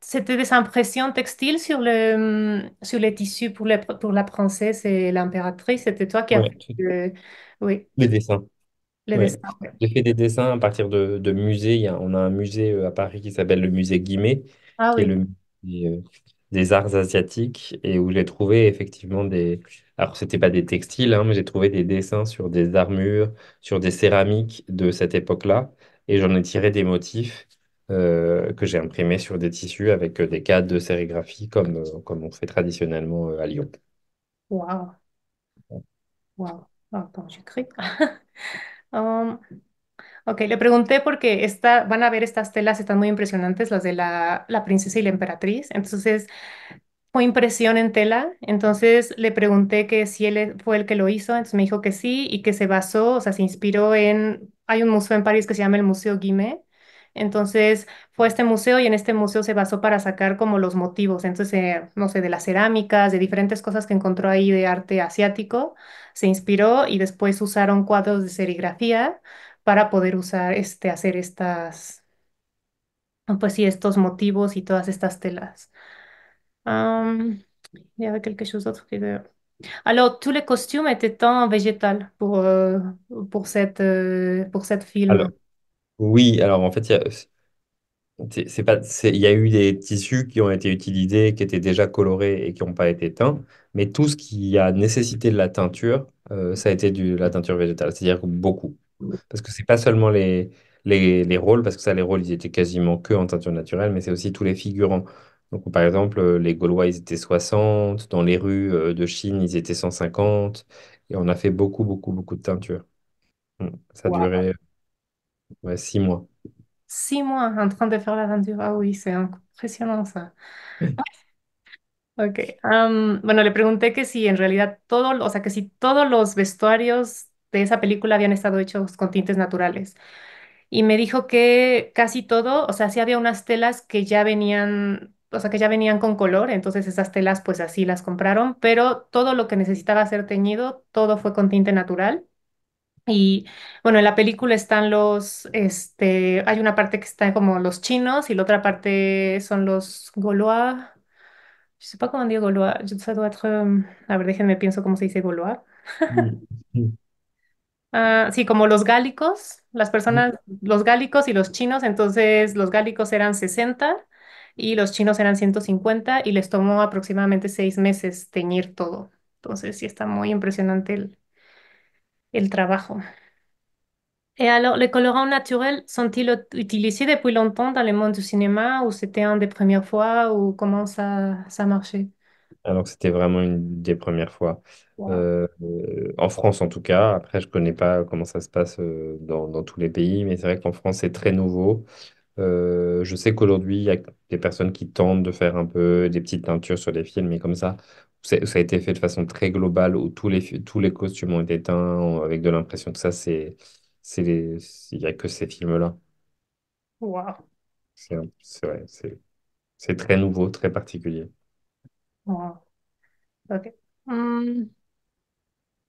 C'était des impressions textiles sur le, mm, sur les tissus pour, pour la princesse et l'impératrice. C'était toi qui as fait oui, les dessins. les dessins. J'ai fait des dessins à partir de, de musées. on a un musée euh, à Paris qui s'appelle le musée Guimet, ah qui est le musée euh, des arts asiatiques, et où j'ai trouvé effectivement des, alors, ce n'était pas des textiles, hein, mais j'ai trouvé des dessins sur des armures, sur des céramiques de cette époque-là, et j'en ai tiré des motifs euh, que j'ai imprimés sur des tissus avec euh, des cadres de sérigraphie comme, euh, comme on fait traditionnellement à Lyon. Wow. waouh. Attends, j'écris. Ok, ok, le pregunté porque esta, van a ver estas telas, están muy impresionantes, las de la, la princesa y la emperatriz. Entonces, Fue impresión en tela. Entonces le pregunté que si él e, fue el que lo hizo, entonces me dijo que sí y que se basó, o sea, se inspiró en, hay un museo en París que se llama el Museo Guimet. Entonces fue este museo y en este museo se basó para sacar como los motivos, entonces, eh, no sé, de las cerámicas, de diferentes cosas que encontró ahí de arte asiático, se inspiró y después usaron cuadros de serigrafía para poder usar, este, hacer estas, pues sí, estos motivos y todas estas telas. Euh, il y avait quelque chose d'autre qui... Alors, tous les costumes étaient en végétal pour, euh, pour cette, euh, pour cette oui, alors en fait, il y a, c'est pas, il y a eu des tissus qui ont été utilisés, qui étaient déjà colorés et qui n'ont pas été teints, mais tout ce qui a nécessité de la teinture, ça a été de la teinture végétale, c'est-à-dire beaucoup. Parce que c'est pas seulement les, les, les rôles, parce que ça, les rôles, ils étaient quasiment que en teinture naturelle, mais c'est aussi tous les figurants. Donc, par exemple, euh, les Gaulois, ils étaient 60, dans les rues euh, de Chine, ils étaient 150, et on a fait beaucoup, beaucoup, beaucoup de teintures. Mm. Ça a duré... ouais, six mois. Six mois en train de faire la teinture. Ah oui, c'est impressionnant ça. Ok. je um, bueno, le pregunté que si en realidad todo, o sea, que si todos los vestuarios de esa película habían estado hechos con tintes naturales. Y me dijo que casi todo, o sea, si había unas telas que ya venían o sea, que ya venían con color, entonces esas telas pues así las compraron, pero todo lo que necesitaba ser teñido, todo fue con tinte natural. Y bueno, en la película están los, este, hay una parte que está como los chinos y la otra parte son los Goloa no sé cómo se Goloa. Goloa a ver, déjenme pienso cómo se dice Goloa mm, ah, sí, como los gálicos, las personas, los gálicos y los chinos, entonces los gálicos eran 60 Et les Chinois, eran 150 Et les tomó aproximadamente 6 meses teñir todo. donc sí está muy impresionante el, le travail. Et alors, les colorants naturels sont-ils utilisés depuis longtemps dans le monde du cinéma ou c'était une des premières fois ou comment ça, ça marchait? Alors c'était vraiment une des premières fois. Euh, en France, en tout cas. Après, je ne connais pas comment ça se passe euh, dans, dans tous les pays, mais c'est vrai qu'en France, c'est très nouveau. Euh, je sais qu'aujourd'hui, il y a des personnes qui tentent de faire un peu des petites teintures sur des films, mais comme ça, ça a été fait de façon très globale où tous les, tous les costumes ont été teints avec de l'impression que ça, c'est, c'est il n'y a que ces films-là. Waouh, C'est vrai, c'est très nouveau, très particulier. waouh, ok. Mm,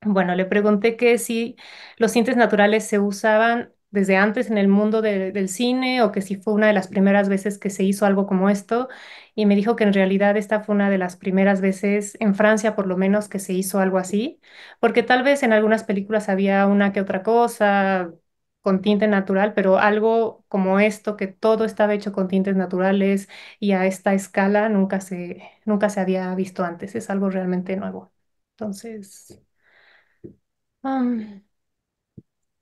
Bueno, le pregunté que si los tintes naturales se usaban desde antes en el mundo del cine o que si fue una de las primeras veces que se hizo algo como esto y me dijo que en realidad esta fue una de las primeras veces en Francia por lo menos que se hizo algo así, porque tal vez en algunas películas había una que otra cosa con tinte natural, pero algo como esto, que todo estaba hecho con tintes naturales y a esta escala nunca se, nunca se había visto antes, es algo realmente nuevo. Entonces...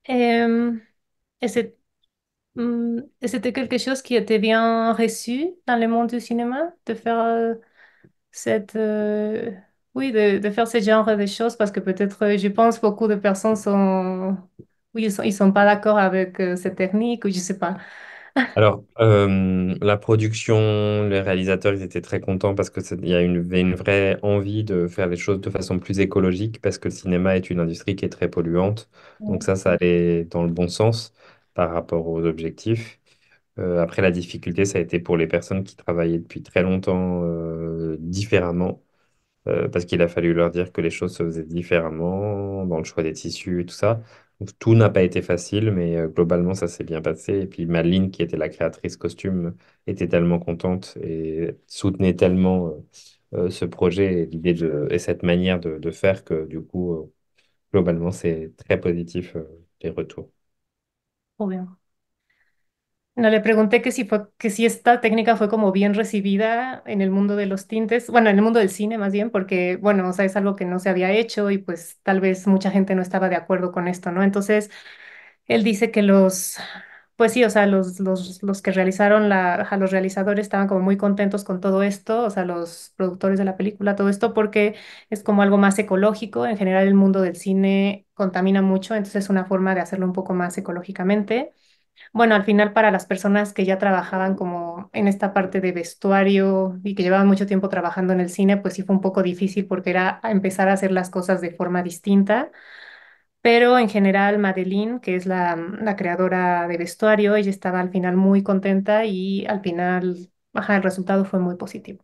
Em, Et hmm, c'était quelque chose qui était bien reçu dans le monde du cinéma, de faire euh, cette, euh, oui, de, de, faire ce genre de choses, parce que peut-être, euh, je pense, beaucoup de personnes sont, oui, ils sont, ils sont pas d'accord avec cette technique, ou je sais pas. Alors, la production, les réalisateurs, ils étaient très contents parce qu'il y a une, une vraie envie de faire les choses de façon plus écologique parce que le cinéma est une industrie qui est très polluante. Donc ça, ça allait dans le bon sens par rapport aux objectifs. Euh, après, la difficulté, ça a été pour les personnes qui travaillaient depuis très longtemps euh, différemment, euh, parce qu'il a fallu leur dire que les choses se faisaient différemment dans le choix des tissus et tout ça. tout n'a pas été facile, mais globalement, ça s'est bien passé. Et puis, Madeline, qui était la créatrice costume, était tellement contente et soutenait tellement ce projet et l'idée de, et cette manière de, faire que, du coup, globalement, c'est très positif les retours. No, le pregunté que si que si esta técnica fue como bien recibida en el mundo de los tintes, bueno, en el mundo del cine más bien, porque, bueno, o sea, es algo que no se había hecho y pues tal vez mucha gente no estaba de acuerdo con esto, ¿no? Entonces, él dice que los, pues sí, o sea, los, los, que realizaron la, los realizadores estaban como muy contentos con todo esto, o sea, los productores de la película, todo esto, porque es como algo más ecológico. En general, el mundo del cine contamina mucho, entonces es una forma de hacerlo un poco más ecológicamente. Bueno, al final para las personas que ya trabajaban como en esta parte de vestuario y que llevaban mucho tiempo trabajando en el cine, pues sí fue un poco difícil porque era empezar a hacer las cosas de forma distinta Mais en général, Madeline, qui est la, la de vestuario, elle était au final très contente et au final, le résultat resultado fue très positif.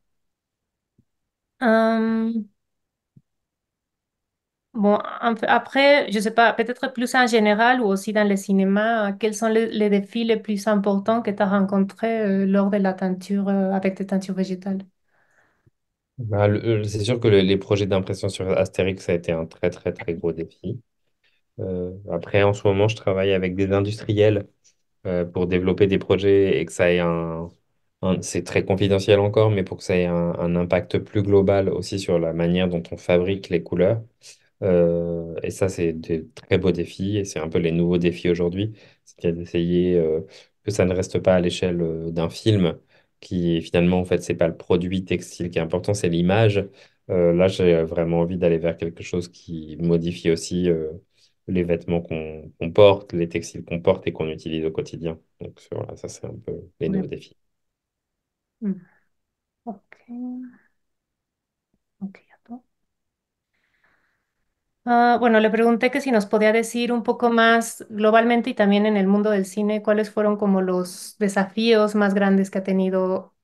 Bon, après, je sais pas, peut-être plus en général ou aussi dans le cinéma, quels sont les, défis les plus importants que tu as rencontrés euh, lors de la teinture euh, avec tes teintures végétales? Bah, c'est sûr que les projets d'impression sur Astérix, ça a été un très, très, très gros défi. Euh, après, en ce moment, je travaille avec des industriels euh, pour développer des projets et que ça ait un, c'est très confidentiel encore, mais pour que ça ait un, impact plus global aussi sur la manière dont on fabrique les couleurs. Euh, et ça, c'est des très beaux défis et c'est un peu les nouveaux défis aujourd'hui. C'est d'essayer que ça ne reste pas à l'échelle d'un film qui finalement, en fait, c'est pas le produit textile qui est important, c'est l'image. là, j'ai vraiment envie d'aller vers quelque chose qui modifie aussi les vêtements qu'on qu porte, les textiles qu'on porte et qu'on utilise au quotidien. Donc voilà, ça c'est un peu les nouveaux défis. Hmm. Ok. Ah, bueno, le pregunté que si nos podía decir un poco más globalmente y también en el mundo del cine, cuáles fueron como los desafíos más grandes que ha tenido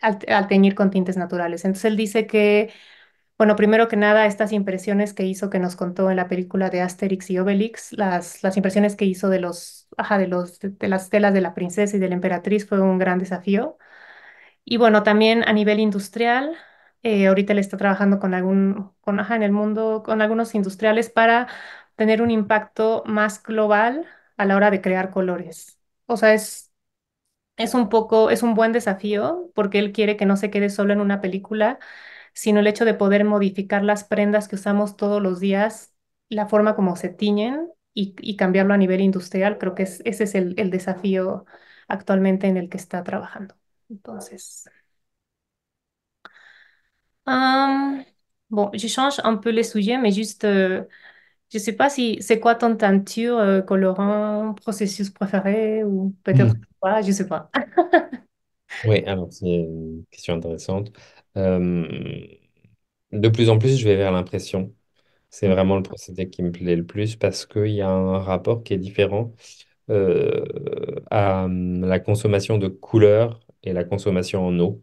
al teñir con tintes naturales. Entonces él dice que bueno, primero que nada, estas impresiones que hizo, que nos contó en la película de Asterix y Obelix, las, las impresiones que hizo de, los, ajá, de, los, de, las telas de la princesa y de la emperatriz fue un gran desafío. Y bueno, también a nivel industrial, eh, ahorita le está trabajando con algún, con, ajá, en el mundo, con algunos industriales para tener un impacto más global a la hora de crear colores. O sea, es, es un poco, es un buen desafío porque él quiere que no se quede solo en una película sino el hecho de poder modificar las prendas que usamos todos los días, la forma como se tiñen y, cambiarlo a nivel industrial, creo que ese es el, desafío actualmente en el que está trabajando. Entonces... Um, bon, je change un peu les sujets, mais juste, euh, je ne sais pas si c'est quoi ton teinture, euh, colorant, processus préféré, ou peut-être pas, hmm. je ne sais pas. Oui, alors c'est une question intéressante. Euh, de plus en plus, je vais vers l'impression. C'est mm. vraiment le procédé qui me plaît le plus parce qu'il y a un rapport qui est différent euh, à hum, la consommation de couleurs et la consommation en eau.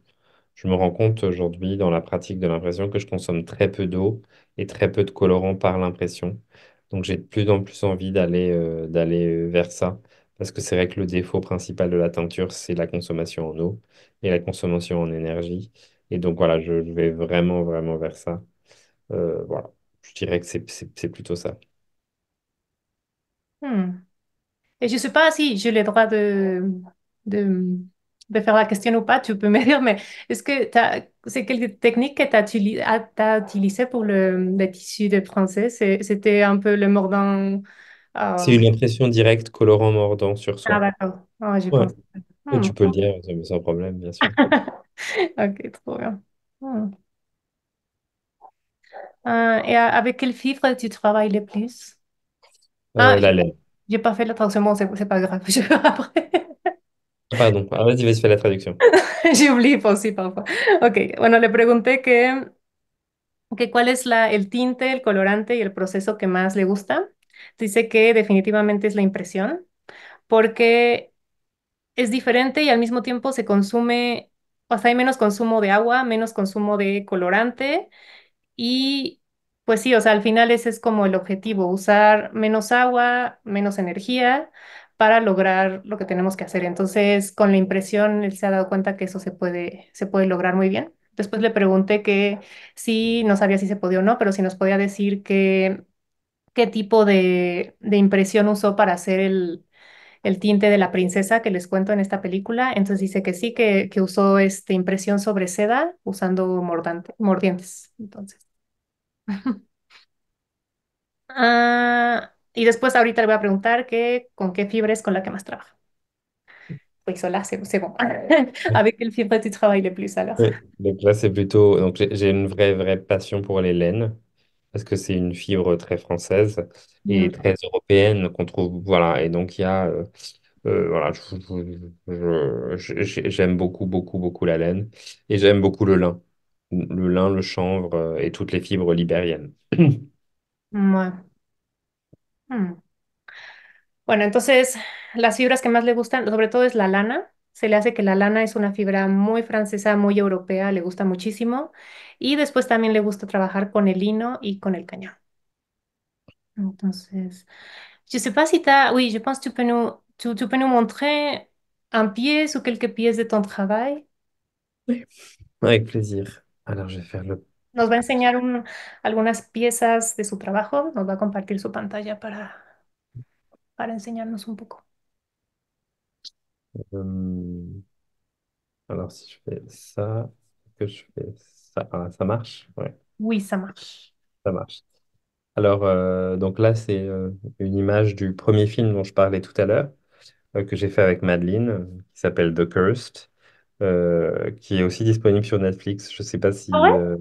Je me rends compte aujourd'hui dans la pratique de l'impression que je consomme très peu d'eau et très peu de colorants par l'impression. Donc j'ai de plus en plus envie d'aller euh, d'aller vers ça parce que c'est vrai que le défaut principal de la teinture, c'est la consommation en eau et la consommation en énergie. Et donc voilà, je, vais vraiment, vraiment vers ça. Euh, voilà, je dirais que c'est plutôt ça. Hmm. Et je ne sais pas si j'ai le droit de, de, de faire la question ou pas, tu peux me dire, mais est-ce que c'est quelque technique que tu ah, as, utilisée pour le, le tissu de français? C'était un peu le mordant. Euh, c'est une impression directe colorant mordant sur soi. Ah, ah tu hmm. peux le dire sans problème, bien sûr. Okay, tror bien. Mm. Euh, ah, et avec quel chiffre tu travailles le plus? Euh, ah, Euh, la lettre. j'ai pas fait la traduction, c'est pas grave, je après. Ah, pardon. Ah, vas-y, vas-y, fais la traducción. J'oublie pas aussi parfois. Ok, bueno, le pregunté que, que cuál es la, el tinte, el colorante y el proceso que más le gusta. Dice que definitivamente es la impresión, porque es diferente y al mismo tiempo se consume sea, hay menos consumo de agua, menos consumo de colorante y pues sí, o sea, al final ese es como el objetivo, usar menos agua, menos energía para lograr lo que tenemos que hacer. Entonces, con la impresión, él se ha dado cuenta que eso se puede, se puede lograr muy bien. Después le pregunté que sí, no sabía si se podía o no, pero si nos podía decir qué tipo de impresión usó para hacer el, el tinte de la princesa que les cuento en esta película. Entonces dice que sí, que, que usó este, impresión sobre seda usando mordante, mordientes. Entonces. Ah, y después ahorita le voy a preguntar que, con qué fibra es con la que más trabaja. Pues, oui, cela, c'est bon. Avec ah, quelle fibre tu travailles le plus alors? Donc là, c'est plutôt. Donc j'ai une vraie, vraie passion pour les laines. parce que c'est une fibre très française et très européenne qu'on trouve. Voilà, et donc il y a. Euh, euh, voilà, j'aime beaucoup, beaucoup, beaucoup la laine et j'aime beaucoup le lin. Le lin, le chanvre euh, et toutes les fibres libériennes. Ouais. Hmm. Bueno, entonces las fibras que más le gustan, sobre todo es la lana. Se le hace que la lana es una fibra muy francesa, muy europea, le gusta muchísimo. Y después también le gusta trabajar con el lino y con el cañón. Entonces, je sais pas si ta, Oui, je pense que tu peux nous, tu, tu peux nous montrer un pièce ou quelques pièces de ton travail. Oui. Avec plaisir. Alors, je vais faire le... Nos va a enseñar algunas piezas de su trabajo, nos va a compartir su pantalla para, para enseñarnos un poco. Euh, alors, si je fais ça, que je fais ça, ah, ça marche? Oui, ça marche. ça marche. Alors, euh, donc là, c'est euh, une image du premier film dont je parlais tout à l'heure, que j'ai fait avec Madeleine, qui s'appelle The Cursed, qui est aussi disponible sur Netflix. Je ne sais pas si, ah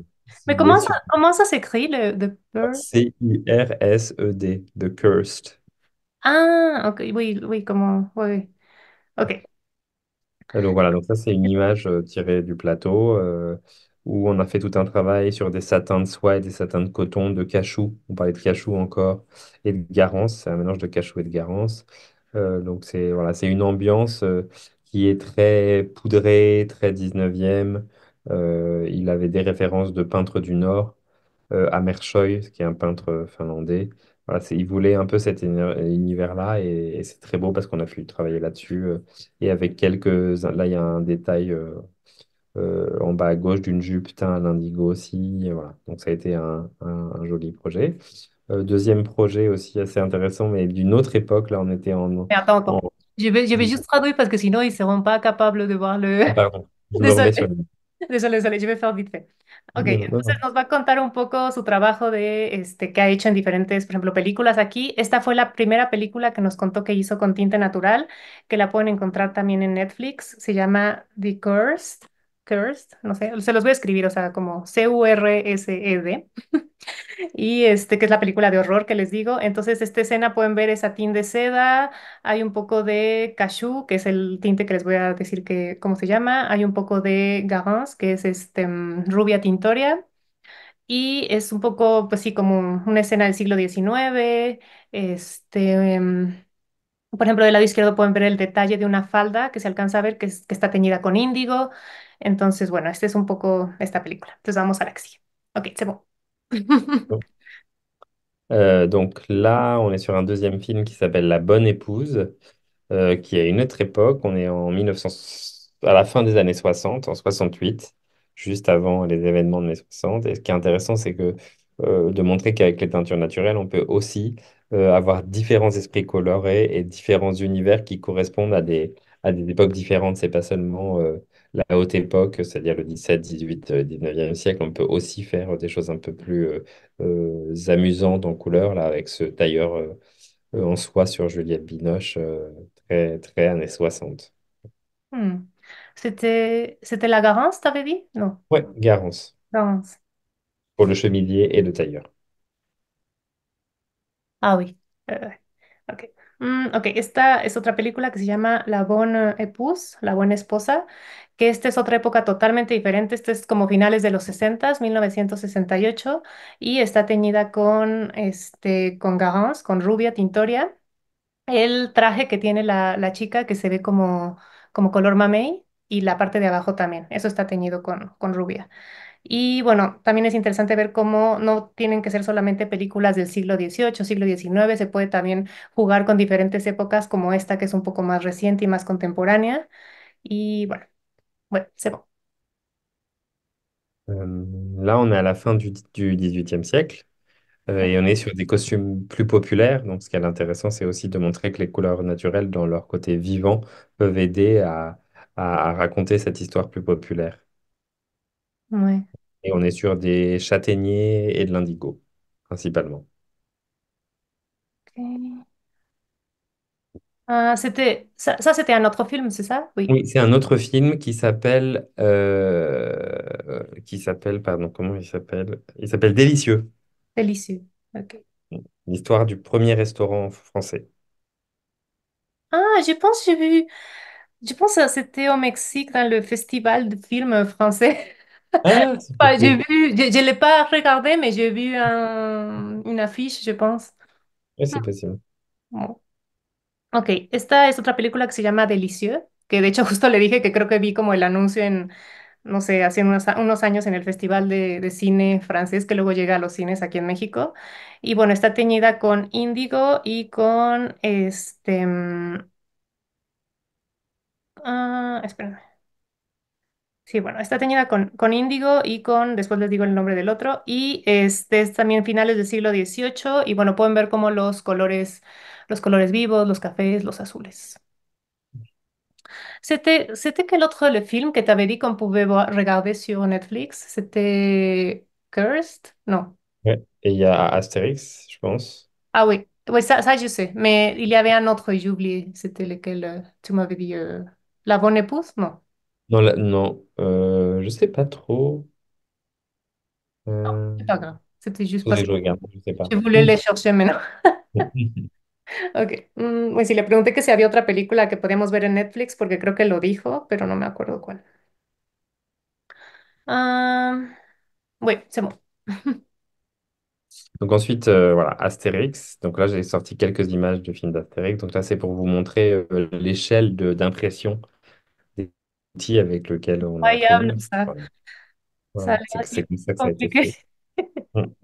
Mais comment ça, comment ça s'écrit, le, the Cursed. c u r s e d The Cursed. Ah, ok, oui, oui, comment, oui. Ok. donc voilà, donc ça c'est une image euh, tirée du plateau euh, où on a fait tout un travail sur des satins de soie et des satins de coton, de cachou, on parlait de cachou encore, et de garance, c'est un mélange de cachou et de garance. Euh, donc c'est voilà, c'est une ambiance qui est très poudrée, très 19e. il avait des références de peintres du Nord, euh, Amershoy, qui est un peintre finlandais. Voilà, c'est, ils voulaient un peu cet univers-là et, c'est très beau parce qu'on a pu travailler là-dessus. Euh, et avec quelques. Là, il y a un détail euh, euh, en bas à gauche d'une jupe teint à l'indigo aussi. voilà. Donc, ça a été un, un- joli projet. deuxième projet aussi assez intéressant, mais d'une autre époque. Là, on était en. attends, attends. Je vais, juste traduire parce que sinon, ils ne seront pas capables de voir le... Ah, je Désolé. de vite Ok, entonces nos va a contar un poco su trabajo de este que ha hecho en diferentes, por ejemplo, películas aquí. Esta fue la primera película que nos contó que hizo con tinte natural, que la pueden encontrar también en Netflix. Se llama The Cursed. Cursed, no sé, se los voy a escribir, o sea, como C-U-R-S-E-D. Y este, que es la película de horror que les digo. Entonces, esta escena pueden ver esa tin de seda, hay un poco de cachú, que es el tinte que les voy a decir que, cómo se llama, hay un poco de garance, que es este, mm, rubia tintoria, y es un poco, pues sí, como una escena del siglo XIX, este... Em, por ejemplo, del lado izquierdo pueden ver el detalle de una falda que se alcanza a ver que, está teñida con índigo. Entonces, bueno, este es un poco esta película. Entonces, vamos a la que sigue. Ok, se va. Euh, donc là, on est sur un deuxième film qui s'appelle La Bonne Épouse, euh, qui est une autre époque. On est en 1900, à la fin des années 60, en 68, juste avant les événements de mai 60. Et ce qui est intéressant, c'est que euh, de montrer qu'avec les teintures naturelles, on peut aussi avoir différents esprits colorés et différents univers qui correspondent à des, à des époques différentes. C'est pas seulement la haute époque, c'est-à-dire le 17, 18, 19e siècle, on peut aussi faire des choses un peu plus euh, euh, amusantes en couleur, là, avec ce tailleur euh, en soie sur Juliette Binoche, très, très années 60. Hmm. C'était, la Garance, t'avais dit? Non. Garance, Garance. pour le chemisier et le tailleur. Ah oui. ok. Hmm, ok, esta es otra película que se llama La Bonne Épouse, La bonne Esposa, que esta es otra época totalmente diferente, esta es como finales de los 60, 1968, y está teñida con, este, con con rubia tintoria. El traje que tiene la, la chica, que se ve como, como color mamey, y la parte de abajo también, eso está teñido con, con rubia. Y bueno, también es interesante ver cómo no tienen que ser solamente películas del siglo XVIII, siglo XIX, se puede también jugar con diferentes épocas como esta que es un poco más reciente y más contemporánea. Y bueno, Ouais, c'est bon. Euh, là, on est à la fin du, du 18 siècle euh, et on est sur des costumes plus populaires. Donc, ce qui est intéressant, c'est aussi de montrer que les couleurs naturelles, dans leur côté vivant, peuvent aider à, à- à raconter cette histoire plus populaire. Ouais. Et on est sur des châtaigniers et de l'indigo, principalement. Ok ah, c'était ça, c'était un autre film, c'est ça? Oui. c'est un autre film qui s'appelle euh, qui s'appelle pardon comment il s'appelle? Il s'appelle Délicieux. Délicieux. Ok. L'histoire du premier restaurant français. Ah, je pense que j'ai vu. Je pense c'était au Mexique dans le festival de films français. Ah, j'ai vu, je, ne l'ai pas regardé, mais j'ai vu une affiche, je pense. Oui, c'est possible. Ok, esta es otra película que se llama Delicieux, que de hecho justo le dije que creo que vi como el anuncio en, no sé, hace unos, años en el Festival de, Cine francés que luego llega a los cines aquí en México. Y bueno, está teñida con índigo y con este... Mm, ah, sí, bueno, está teñida con, con índigo y con, después les digo el nombre del otro, y este es también finales del siglo XVIII, y bueno, pueden ver cómo los colores los colores vivos, los cafés, los azules. C'était, quel autre le film que tu avais dit qu'on pouvait regarder sur Netflix? C'était Cursed? Non. Et eh, il y a Astérix, je pense. Ah oui, oui ça, je sais. Mais il y avait un autre, j'ai oublié. C'était lequel euh, tu m'avais dit. Euh, la bonne épouse? Non. Non, non, euh, je sais pas trop. Euh, C'est pas grave. C'était juste parce que je je voulais les chercher maintenant. Ok. Mm, pues sí, le pregunté que si avait autre película que podíamos ver en Netflix, porque creo que lo dijo, pero no me acuerdo cuál. Euh, Oui, c'est bon. Donc ensuite, euh, voilà, Astérix. Donc là, j'ai sorti quelques images de films d'Astérix. Donc là, c'est pour vous montrer euh, l'échelle de- d'impression des outils avec lesquels on a Incroyable, imprimé. ça. Ça a c'est l'air comme ça que ça a été compliqué. fait.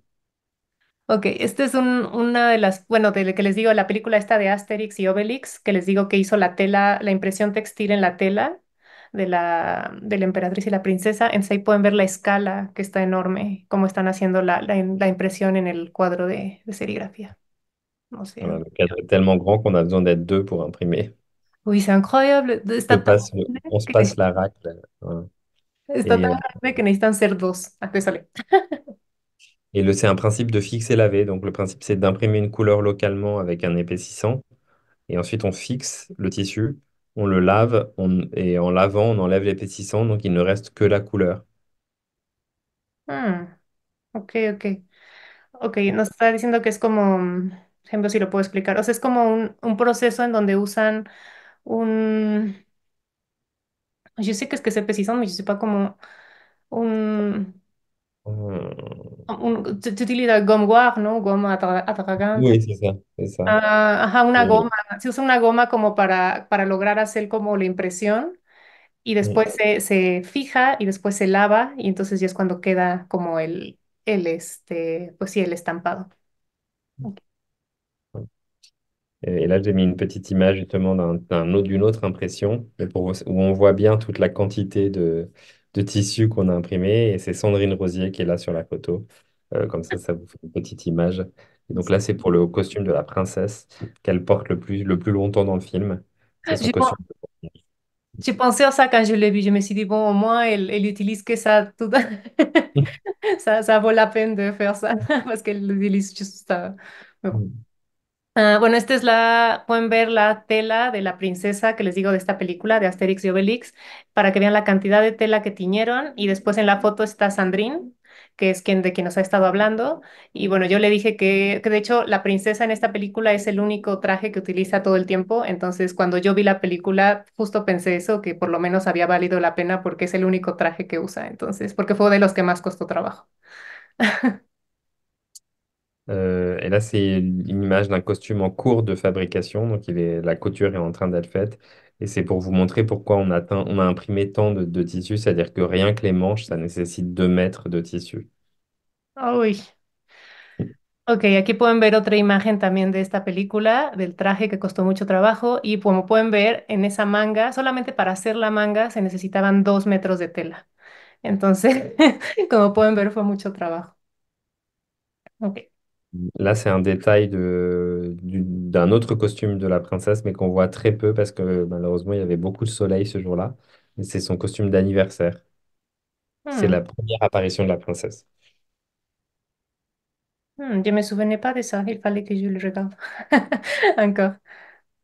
Ok, esta es una de las, bueno, de que les digo, la película esta de Asterix y Obelix, que les digo que hizo la tela, la impresión textil en la tela de la, de emperatriz y la princesa. Entonces ahí pueden ver la escala que está enorme, cómo están haciendo la, la, impresión en el cuadro de, de serigrafía. No sé. Voilà, le cadre est tellement grand qu'on a besoin d'être deux pour imprimer. Oui, c'est incroyable. Se Está la racle. está tan grande que necesitan ser dos. Ah, sale. Et le, c'est un principe de fixer laver. Donc le principe, c'est d'imprimer une couleur localement avec un épaississant. Et ensuite, on fixe le tissu, on le lave, et en lavant, on enlève l'épaississant, donc il ne reste que la couleur. Hmm. ok, ok. Ok, nos está diciendo que es como, ejemplo, si lo puedo explicar, o sea, es un, un proceso en donde usan un, Je sais que es que se mais je yo sepa como un, euh, tu utilises gomware, ¿no? Goma atragante. Oui, c'est ça, c'est ça. Ah, ajá, una sí. Eh. goma. Se usa una goma como para, para lograr hacer como la impresión y eh. después se, se, fija y después se lava y entonces ya es cuando queda como el, el este, pues sí, el estampado. Okay. Eh, et là, j'ai mis une petite image justement d'un, d'un autre, autre impression, mais pour, où on voit bien toute la quantité de, de tissu qu'on a imprimé. Et c'est Sandrine Rosier qui est là sur la photo. Euh, comme ça, ça vous fait une petite image. donc là, c'est pour le costume de la princesse qu'elle porte le plus, le plus longtemps dans le film. Ah, j'ai pensé à ça quand je l'ai vu. Je me suis dit, bon, au moins, elle, elle utilise que ça, tout... ça. ça vaut la peine de faire ça parce qu'elle l'utilise juste ça. Ah, bueno, esta es la, pueden ver la tela de la princesa que les digo de esta película, de Asterix y Obelix, para que vean la cantidad de tela que tiñeron. Y después en la foto está Sandrine, que es quien de quien nos ha estado hablando. Y bueno, yo le dije que, que de hecho la princesa en esta película es el único traje que utiliza todo el tiempo. Entonces, cuando yo vi la película, justo pensé eso, que por lo menos había valido la pena porque es el único traje que usa. Entonces, porque fue de los que más costó trabajo. Euh, et là, c'est une image d'un costume en cours de fabrication. Donc, il la couture est en train d'être faite. Et c'est pour vous montrer pourquoi on, a on a imprimé tant de, de tissu. C'est-à-dire que rien que les manches, ça nécessite 2 mètres de tissu. Ah oui. Ok, aquí pueden ver otra imagen también de esta película, del traje que costó mucho trabajo y como pueden ver en esa manga, solamente para hacer la manga se necesitaban dos metros de tela. Entonces, como pueden ver, fue mucho travail. Ok. Là, c'est un détail de, d'un autre costume de la princesse, mais qu'on voit très peu parce que malheureusement, il y avait beaucoup de soleil ce jour-là. C'est son costume d'anniversaire. C'est hmm. la première apparition de la princesse. Hmm, je ne me souvenais pas de ça. Il fallait que je le regarde encore.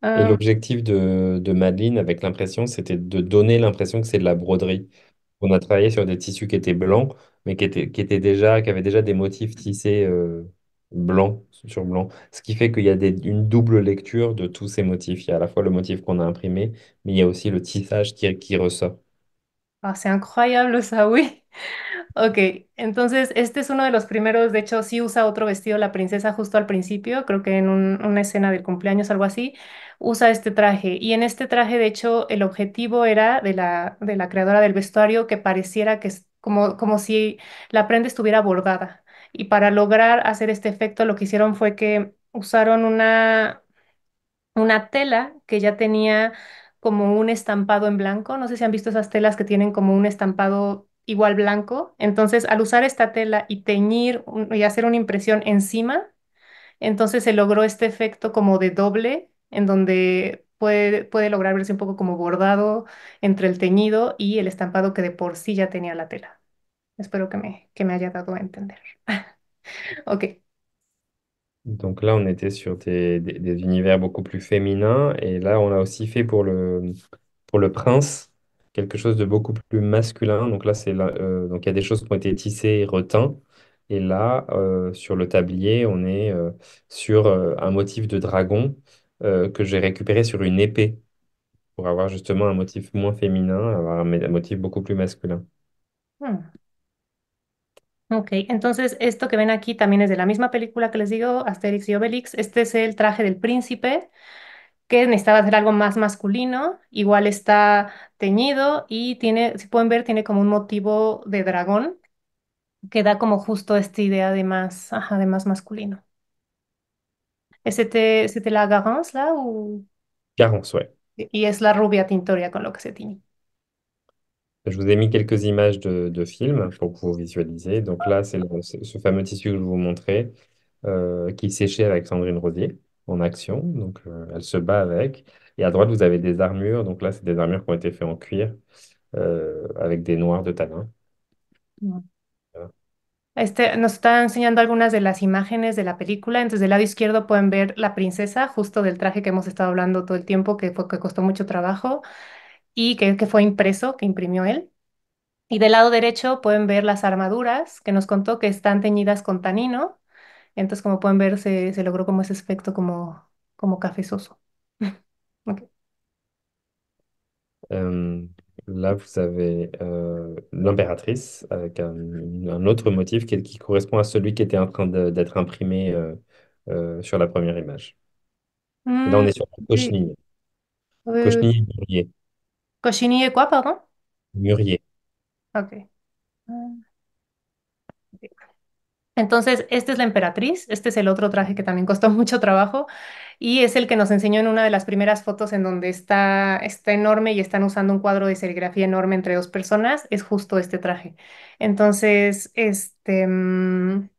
Euh, l'objectif de, de Madeleine avec l'impression, c'était de donner l'impression que c'est de la broderie. On a travaillé sur des tissus qui étaient blancs, mais qui étaient, qui étaient déjà, qui avaient déjà des motifs tissés. Euh, blanc sur blanc, ce qui fait qu'il y a des- une double lecture de todos ces motifs. Il y a la fois le motif qu'on a imprimé, mais il y a aussi le tissage qui, qui ressort. Ah, c'est incroyable ça, oui. Ok, entonces este es uno de los primeros, de hecho sí usa otro vestido la princesa justo al principio, creo que en una escena del cumpleaños, algo así, usa este traje. Y en este traje, de hecho, el objetivo era de la, de la creadora del vestuario que pareciera que es como, como si la prenda estuviera bordada. Y para lograr hacer este efecto, lo que hicieron fue que usaron una, una tela que ya tenía como un estampado en blanco. No sé si han visto esas telas que tienen como un estampado igual blanco. Entonces, al usar esta tela y teñir y hacer una impresión encima, entonces se logró este efecto como de doble, en donde puede, puede lograr verse un poco como bordado entre el teñido y el estampado que de por sí ya tenía la tela. J'espère que que me haya ok. Donc là, on était sur des, univers beaucoup plus féminins. Et là, on a aussi fait pour le, pour le prince quelque chose de beaucoup plus masculin. Donc là, c'est là euh, donc il y a des choses qui ont été tissées et retintes. Et là, euh, sur le tablier, on est euh, sur un motif de dragon que j'ai récupéré sur une épée pour avoir justement un motif moins féminin, avoir un, motif beaucoup plus masculin. Hmm. Ok, entonces esto que ven aquí también es de la misma película que les digo, Asterix y Obelix. Este es el traje del príncipe, que necesitaba hacer algo más masculino. Igual está teñido y tiene, si pueden ver, tiene como un motivo de dragón que da como justo esta idea de más, de más masculino. se te este la Garance, la? Y es la rubia tintoria con lo que se tiñe. Je vous ai mis quelques images de, de films pour que vous visualisiez. Donc là, c'est ce fameux tissu que je vous montrais euh, qui séchait avec Sandrine Rosier en action. Donc euh, elle se bat avec. Et à droite, vous avez des armures. Donc là, c'est des armures qui ont été faites en cuir euh, avec des noirs de tanin. Este, nos está enseñando algunas de las imágenes de la película. Entonces, del lado izquierdo pueden ver la princesa, justo del traje que hemos estado hablando todo el tiempo, que fue que costó mucho trabajo. y que, fue impreso, que imprimió él. Y del lado derecho pueden ver las armaduras que nos contó que están teñidas con tanino. Entonces, como pueden ver, se, logró como ese efecto como, como cafezoso. okay. euh, là, vous avez euh, l'impératrice avec un, un, autre motif qui, qui, correspond à celui qui était en train d'être imprimé euh, euh, sur la première image. là, on mm, est sur Cochenille. Euh, oui. ¿Cochinilla y quoi, Murier. Ok. Entonces, esta es la emperatriz, este es el otro traje que también costó mucho trabajo y es el que nos enseñó en una de las primeras fotos en donde está, está enorme y están usando un cuadro de serigrafía enorme entre dos personas, es justo este traje. Entonces, este... Mm,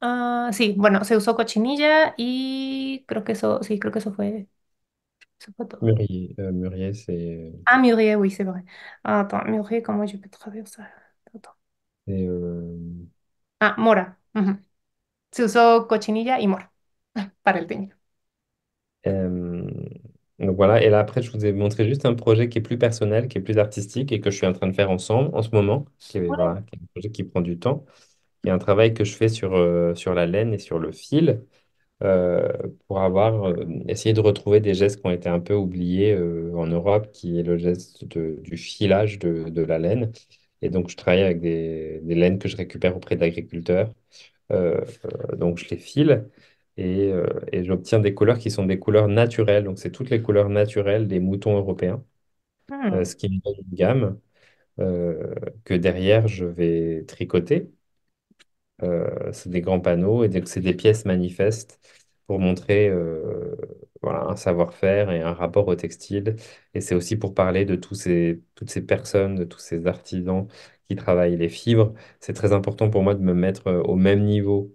ah, sí, bueno, se usó cochinilla y creo que eso, sí, creo que eso fue C'est pas euh, Murier, c'est Ah, Murier, oui, c'est vrai. Ah, attends, Murier, comment je peux traduire ça? Attends. Euh, ah, mora. C'est Se usó cochinilla y mora para el teñido. Euh, donc voilà, et là après, je vous ai montré juste un projet qui est plus personnel, qui est plus artistique et que je suis en train de faire ensemble en ce moment, qui voilà, un projet qui prend du temps, Il y a un travail que je fais sur, sur la laine et sur le fil. Euh, pour avoir euh, essayé de retrouver des gestes qui ont été un peu oubliés euh, en Europe, qui est le geste du filage de, la laine. Et donc, je travaille avec des, laines que je récupère auprès d'agriculteurs. donc, je les file et, j'obtiens des couleurs qui sont des couleurs naturelles. Donc, c'est toutes les couleurs naturelles des moutons européens, ah. ce qui me donne une gamme que derrière, je vais tricoter. Euh, c'est des grands panneaux et donc c'est des pièces manifestes pour montrer euh, voilà, un savoir-faire et un rapport au textile. Et c'est aussi pour parler de tous toutes ces personnes, de tous ces artisans qui travaillent les fibres. C'est très important pour moi de me mettre euh, au même niveau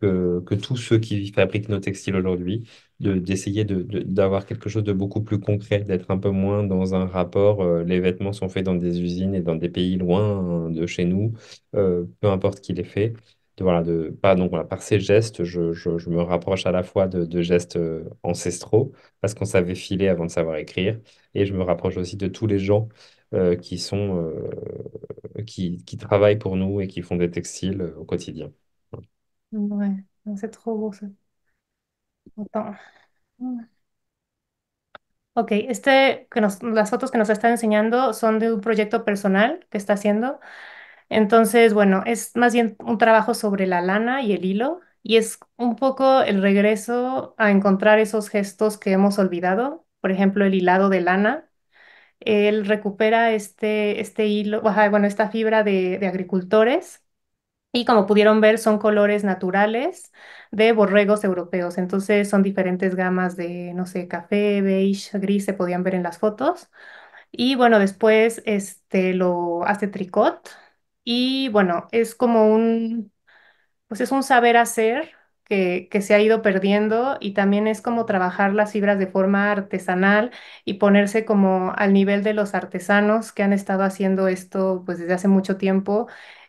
que, que tous ceux qui fabriquent nos textiles aujourd'hui, d'essayer de, d'avoir quelque chose de beaucoup plus concret, d'être un peu moins dans un rapport. Euh, les vêtements sont faits dans des usines et dans des pays loin hein, de chez nous, euh, peu importe qui les fait. De, voilà, de, pas, donc, voilà, par ces gestes, je, je, me rapproche à la fois de, de gestes euh, ancestraux, parce qu'on savait filer avant de savoir écrire, et je me rapproche aussi de tous les gens qui, sont, qui, qui travaillent pour nous et qui font des textiles au quotidien. no Ok, este que las fotos que nos está enseñando son de un proyecto personal que está haciendo. Entonces, bueno, es más bien un trabajo sobre la lana y el hilo, y es un poco el regreso a encontrar esos gestos que hemos olvidado. Por ejemplo, el hilado de lana. Él recupera este, este hilo, bueno, esta fibra de, de agricultores. Y como pudieron ver, son colores naturales de borregos europeos. Entonces son diferentes gamas de, no sé, café, beige, gris, se podían ver en las fotos. Y bueno, después este, lo hace tricot. Y bueno, es como un, pues es un saber hacer que, que, se ha ido perdiendo y también es como trabajar las fibras de forma artesanal y ponerse como al nivel de los artesanos que han estado haciendo esto pues desde hace mucho tiempo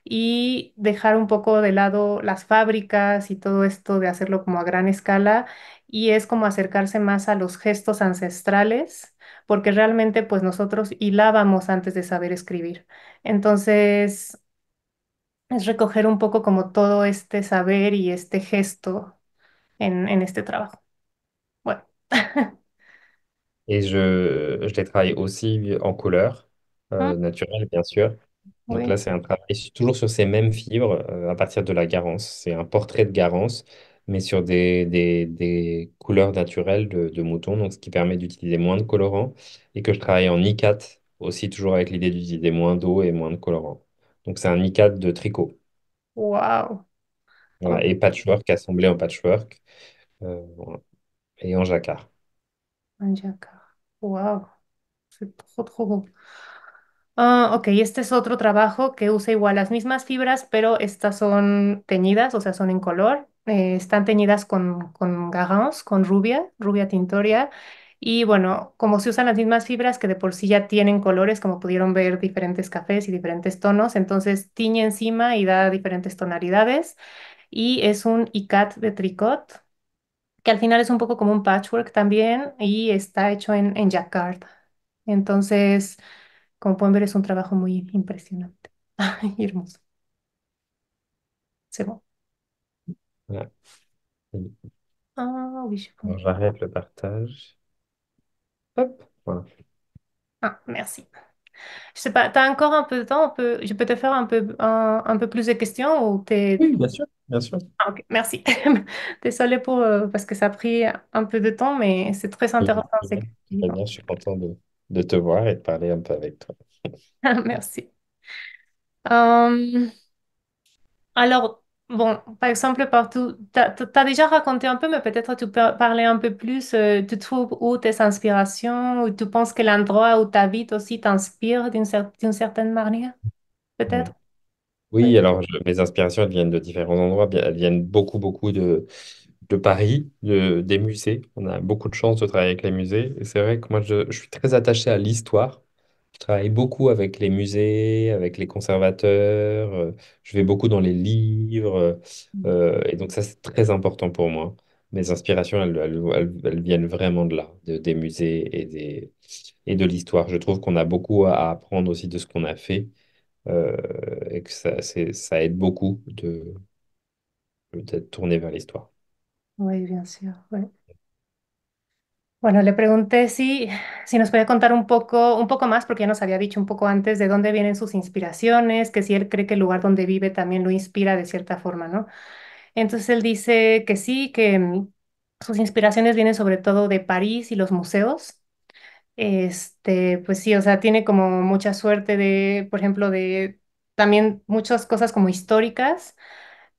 y dejar un poco de lado las fábricas y todo esto de hacerlo como a gran escala y es como acercarse más a los gestos ancestrales porque realmente pues nosotros hilábamos antes de saber escribir. Entonces es recoger un poco como todo este saber y este gesto en, este trabajo. Bueno. Et je, je travaille en color ah. euh, natural, bien sûr. Donc là, c'est un travail toujours sur ces mêmes fibres euh, à partir de la garance. C'est un portrait de garance, mais sur des, couleurs naturelles de, moutons, donc ce qui permet d'utiliser moins de colorants et que je travaille en ICAT aussi, toujours avec l'idée d'utiliser moins d'eau et moins de colorants. Donc c'est un ICAT de tricot. waouh. Et patchwork, assemblé en patchwork euh, et en jacquard. En jacquard. Waouh, c'est trop trop beau. Ah, ok, este es otro trabajo que usa igual las mismas fibras, pero estas son teñidas, o sea, son en color. Eh, están teñidas con, con con rubia, rubia tintoria. Y bueno, como se usan las mismas fibras que de por sí ya tienen colores, como pudieron ver diferentes cafés y diferentes tonos, entonces tiñe encima y da diferentes tonalidades. Y es un icat de tricot, que al final es un poco como un patchwork también y está hecho en, en jacquard. Entonces... Comme pueden ver, es un trabajo muy impresionante y hermoso. C'est bon. Ah oui, J'arrête le partage. Hop, voilà. Ah, merci. Je sais pas, tu as encore un peu de temps, on peut, je peux te faire un peu, un, peu plus de questions ou Oui, bien sûr, bien sûr. Ah, merci. Désolée pour, euh, parce que ça a pris un peu de temps, mais c'est très intéressant. Bien, bien, bien, je suis content de, de te voir et de parler un peu avec toi. Merci. Hum, alors, bon, par exemple, partout, tu as, déjà raconté un peu, mais peut-être tu peux parler un peu plus. Euh, tu trouves où tes inspirations, ou tu penses que l'endroit où ta vie aussi t'inspire d'une certaine manière, peut-être? Oui, alors mes inspirations, elles viennent de différents endroits. Elles viennent beaucoup, beaucoup de, de Paris, de, des musées. On a beaucoup de chance de travailler avec les musées. Et c'est vrai que moi, je, suis très attaché à l'histoire. Je travaille beaucoup avec les musées, avec les conservateurs. Euh, je vais beaucoup dans les livres. Mmh. Euh, et donc ça, c'est très important pour moi. Mes inspirations, elles, viennent vraiment de là, de- des musées et, des, et de l'histoire. Je trouve qu'on a beaucoup à apprendre aussi de ce qu'on a fait euh, et que ça, c'est- ça aide beaucoup de, d'être tourné vers l'histoire. Muy bien, sí. Bueno, le pregunté si, si nos podía contar un poco, un poco más, porque ya nos había dicho un poco antes de dónde vienen sus inspiraciones, que si él cree que el lugar donde vive también lo inspira de cierta forma, ¿no? Entonces él dice que sí, que mm, sus inspiraciones vienen sobre todo de París y los museos. Este, pues sí, o sea, tiene como mucha suerte de, por ejemplo, de también muchas cosas como históricas.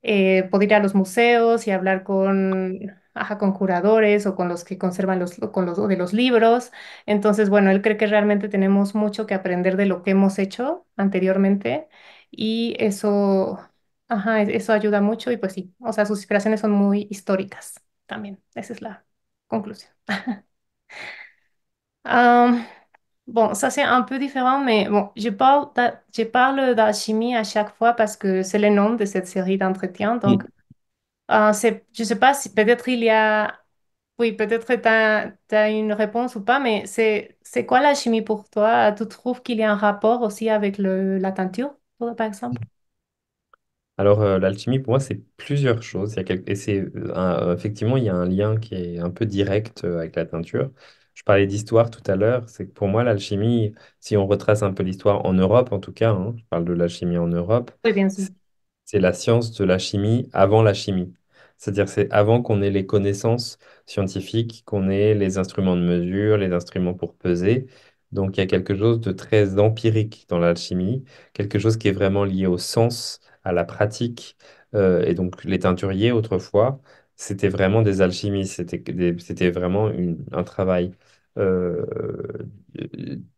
Eh, poder ir a los museos y hablar con, ajá, con curadores o con los que conservan los, con los de los libros. Entonces, bueno, él cree que realmente tenemos mucho que aprender de lo que hemos hecho anteriormente y eso, ajá, e-, eso ayuda mucho y pues sí, o sea, sus inspiraciones son muy históricas también. Esa es la conclusión. Bon, ça c'est un peu différent, mais bon, je parle parle d'alchimie à chaque fois parce que c'est le nom de cette série d'entretiens. Mm. Donc, euh, c'est, je sais pas si peut-être il y a, oui, peut-être tu as, une réponse ou pas, mais c'est, c'est quoi l'alchimie pour toi? Ah, tu trouves qu'il y a un rapport aussi avec le, la teinture, par exemple? Alors, euh, l'alchimie, pour moi, c'est plusieurs choses. Et c'est, euh, effectivement, il y a un lien qui est un peu direct euh, avec la teinture. Je parlais d'histoire tout à l'heure, c'est que pour moi, l'alchimie, si on retrace un peu l'histoire en Europe, en tout cas, hein, je parle de l'alchimie en Europe, c'est la science de la chimie avant la chimie. C'est-à-dire c'est avant qu'on ait les connaissances scientifiques, qu'on ait les instruments de mesure, les instruments pour peser. Donc il y a quelque chose de très empirique dans l'alchimie, quelque chose qui est vraiment lié au sens, à la pratique. Euh, et donc les teinturiers autrefois, c'était vraiment des alchimistes, c'était, vraiment un travail euh,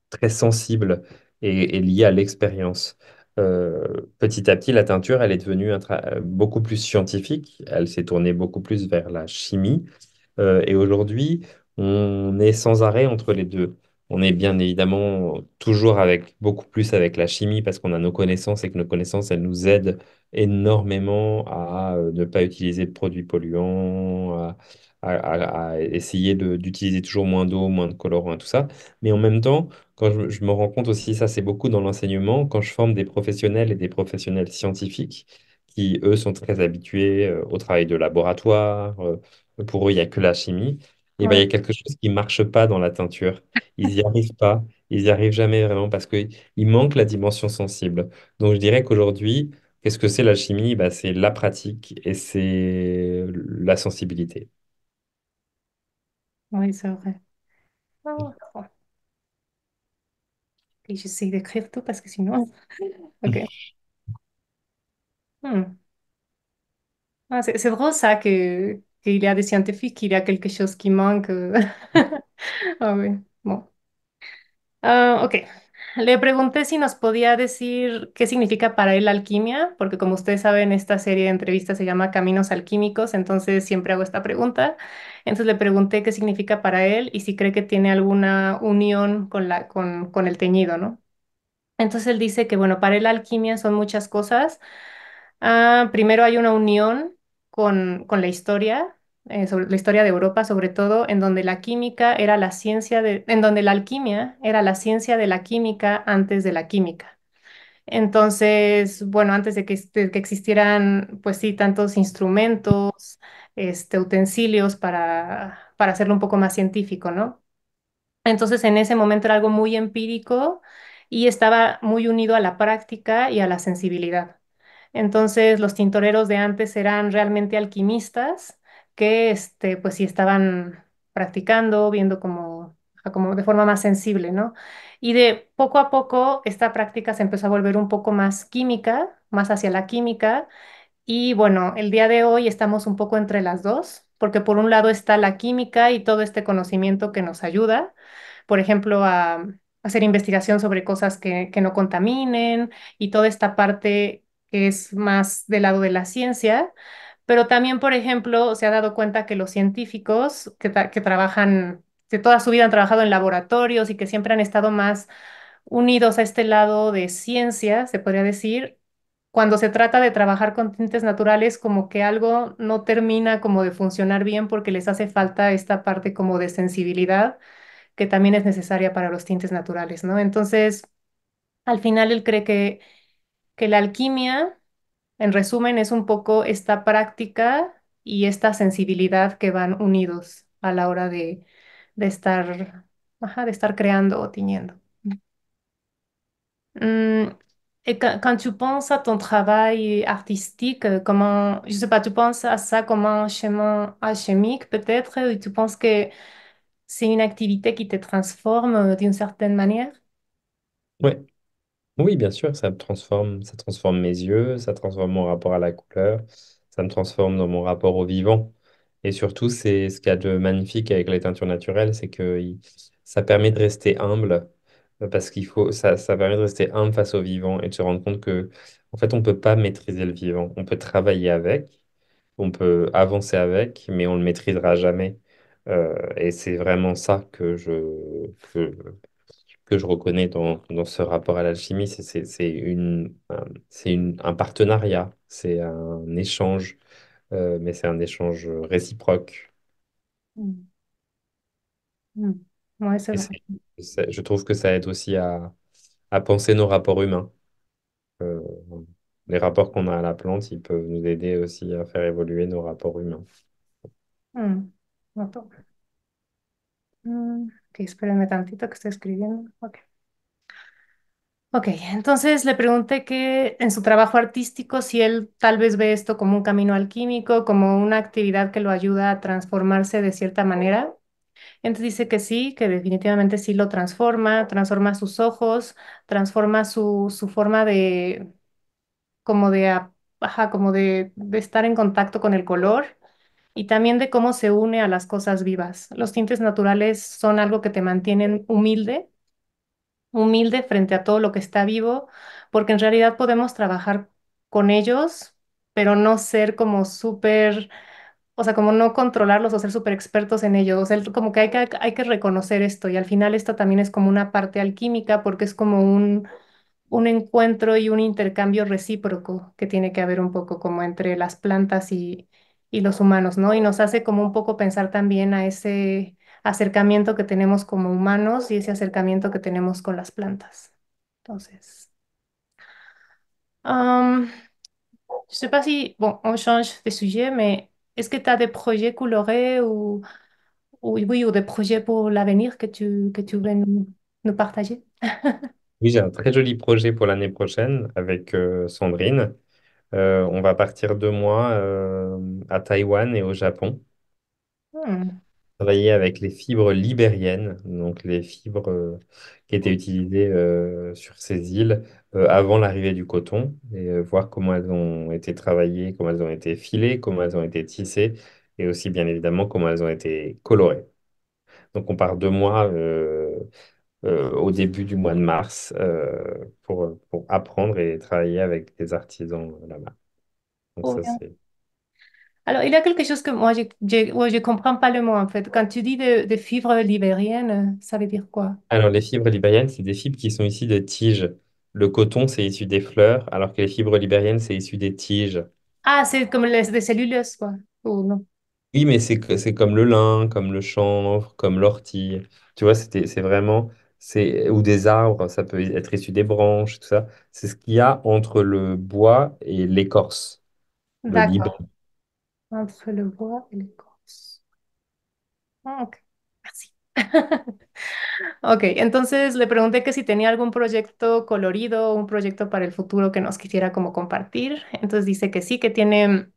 très sensible et, et liée à l'expérience. Euh, petit à petit, la teinture, elle est devenue beaucoup plus scientifique, elle s'est tournée beaucoup plus vers la chimie. Euh, et aujourd'hui, on est sans arrêt entre les deux. On est bien évidemment toujours avec beaucoup plus avec la chimie parce qu'on a nos connaissances et que nos connaissances, elles nous aident énormément à ne pas utiliser de produits polluants, à, à, essayer d'utiliser toujours moins d'eau, moins de colorants et tout ça. Mais en même temps, quand je, me rends compte aussi, ça c'est beaucoup dans l'enseignement, quand je forme des professionnels et des professionnels scientifiques qui, eux, sont très habitués euh, au travail de laboratoire, euh, pour eux, il n'y a que la chimie, et eh ben, il y a quelque chose qui ne marche pas dans la teinture. Ils n'y arrivent pas, ils n'y arrivent jamais vraiment parce qu'il manque la dimension sensible. Donc je dirais qu'aujourd'hui, qu'est-ce que c'est la chimie? Bah, c'est la pratique et c'est euh, la sensibilité. Oui, c'est vrai. Ah yo Bon. Et j'essaie d'écrire tout parce que sinon. Ok. Hmm. Ah, c'est c'est vrai que qu'il y a des scientifiques, quelque chose manque. ok. Le pregunté si nos podía decir qué significa para él la alquimia, porque como ustedes saben, esta serie de entrevistas se llama Caminos Alquímicos, entonces siempre hago esta pregunta. Entonces le pregunté qué significa para él y si cree que tiene alguna unión con, la, con, con el teñido, ¿no? Entonces él dice que, bueno, para él la alquimia son muchas cosas. Ah, primero hay una unión con, con la historia, eh, sobre la historia de Europa, sobre todo, en donde la química era la ciencia de, en donde la alquimia era la ciencia de la química antes de la química. Entonces, bueno, antes de que, de que existieran, pues sí, tantos instrumentos, este, utensilios para, para hacerlo un poco más científico, ¿no? Entonces, en ese momento era algo muy empírico y estaba muy unido a la práctica y a la sensibilidad. Entonces, los tintoreros de antes eran realmente alquimistas que, este, pues sí, estaban practicando, viendo como, como de forma más sensible, ¿no? Y de poco a poco esta práctica se empezó a volver un poco más química, más hacia la química, y bueno, el día de hoy estamos un poco entre las dos, porque por un lado está la química y todo este conocimiento que nos ayuda, por ejemplo, a hacer investigación sobre cosas que, no contaminen y toda esta parte que es más del lado de la ciencia, pero también, por ejemplo, se ha dado cuenta que los científicos que, que, trabajan, que toda su vida han trabajado en laboratorios y que siempre han estado más unidos a este lado de ciencia, se podría decir, cuando se trata de trabajar con tintes naturales, como que algo no termina como de funcionar bien porque les hace falta esta parte como de sensibilidad que también es necesaria para los tintes naturales, ¿no? Entonces, al final él cree que, que la alquimia, en resumen, es un poco esta práctica y esta sensibilidad que van unidos a la hora de, de estar, de estar creando o tiñendo. Mm, Et quand, tu penses à ton travail artistique, euh, comment, je sais pas, tu penses à ça comme un chemin alchimique peut-être, ou tu penses que c'est une activité qui te transforme euh, d'une certaine manière? Oui, bien sûr, ça me transforme. Ça transforme mes yeux, ça transforme mon rapport à la couleur, ça me transforme dans mon rapport au vivant. Et surtout, c'est ce qu'il y a de magnifique avec les teintures naturelles, c'est que ça permet de rester humble parce qu'il faut, ça, ça permet de rester humble face au vivant et de se rendre compte que, en fait, on ne peut pas maîtriser le vivant. On peut travailler avec, on peut avancer avec, mais on ne le maîtrisera jamais. Euh, et c'est vraiment ça que je, que, je reconnais dans, dans, ce rapport à l'alchimie. C'est, c'est, une, c'est une, un partenariat, c'est un échange, euh, mais c'est un échange réciproque. Mmh. Mmh je trouve que ça aide aussi à, penser nos rapports humains. Euh, les rapports qu'on a à la plante, ils peuvent nous aider aussi à faire évoluer nos rapports humains. Hmm. Okay, hmm. Ok, tantito que escribiendo. Ok. Ok, entonces le pregunté que en su trabajo artístico si él tal vez ve esto como un camino alquímico, como una actividad que lo ayuda a transformarse de cierta manera. Entonces dice que sí, que definitivamente sí lo transforma, transforma sus ojos, transforma su, su forma de, como de, ajá, como de, de estar en contacto con el color y también de cómo se une a las cosas vivas. Los tintes naturales son algo que te mantienen humilde, humilde frente a todo lo que está vivo, porque en realidad podemos trabajar con ellos, pero no ser como súper o sea, como no controlarlos o ser súper expertos en ellos, o sea, como que hay, que reconocer esto y al final esto también es como una parte alquímica porque es como un, encuentro y un intercambio recíproco que tiene que haber un poco como entre las plantas y, los humanos, ¿no? Y nos hace como un poco pensar también a ese acercamiento que tenemos como humanos y ese acercamiento que tenemos con las plantas. Entonces, um, sé on change de sujet, mais Est-ce que tu as des projets colorés ou, des projets pour l'avenir que tu, que tu veux nous, partager? Oui, j'ai un très joli projet pour l'année prochaine avec euh, Sandrine. Euh, on va partir deux mois euh, à Taïwan et au Japon. Hmm avec les fibres libériennes, donc les fibres euh, qui étaient utilisées euh, sur ces îles euh, avant l'arrivée du coton, et voir comment elles ont été travaillées, comment elles ont été filées, comment elles ont été tissées, et aussi bien évidemment comment elles ont été colorées. Donc on part deux mois au début du mois de mars pour, pour, apprendre et travailler avec des artisans là-bas. Donc ça c'est alors, il y a quelque chose que moi, je ne comprends pas le mot, en fait. Quand tu dis de, fibres libériennes, ça veut dire quoi? Alors, les fibres libériennes, c'est des fibres qui sont issues des tiges. Le coton, c'est issu des fleurs, alors que les fibres libériennes, c'est issu des tiges. Ah, c'est comme les, des celluloses, quoi. non? Oui, mais c'est c'est comme le lin, comme le chanvre, comme l'ortie. Tu vois, c'était, c'est vraiment, c'est, ou des arbres, ça peut être issu des branches, tout ça. C'est ce qu'il y a entre le bois et l'écorce, le D'accord. Ah, ok, entonces le pregunté que si tenía algún proyecto colorido, un proyecto para el futuro que nos quisiera como compartir. Entonces dice que sí, que tiene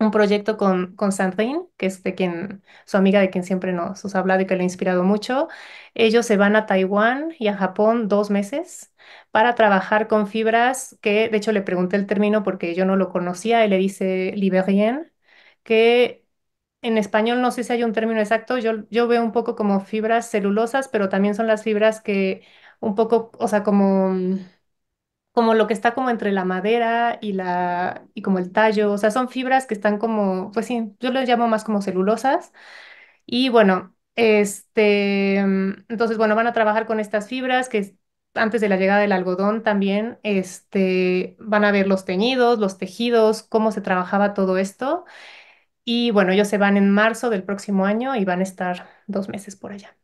un proyecto con, con Sandrine, que es de quien, su amiga de quien siempre nos, nos habla, de que le ha inspirado mucho. Ellos se van a Taiwán y a Japón dos meses para trabajar con fibras que, de hecho, le pregunté el término porque yo no lo conocía y le dice Liberien, que en español no sé si hay un término exacto, yo, veo un poco como fibras celulosas, pero también son las fibras que un poco, o sea, como, mm, como lo que está como entre la madera y, la, y como el tallo, o sea, son fibras que están como, pues sí, yo las llamo más como celulosas. Y bueno, este, mm, entonces, bueno, van a trabajar con estas fibras que antes de la llegada del algodón también, este, van a ver los teñidos, los tejidos, cómo se trabajaba todo esto. Et, bueno, ellos se van en marzo del próximo año et van a estar dos meses por allá.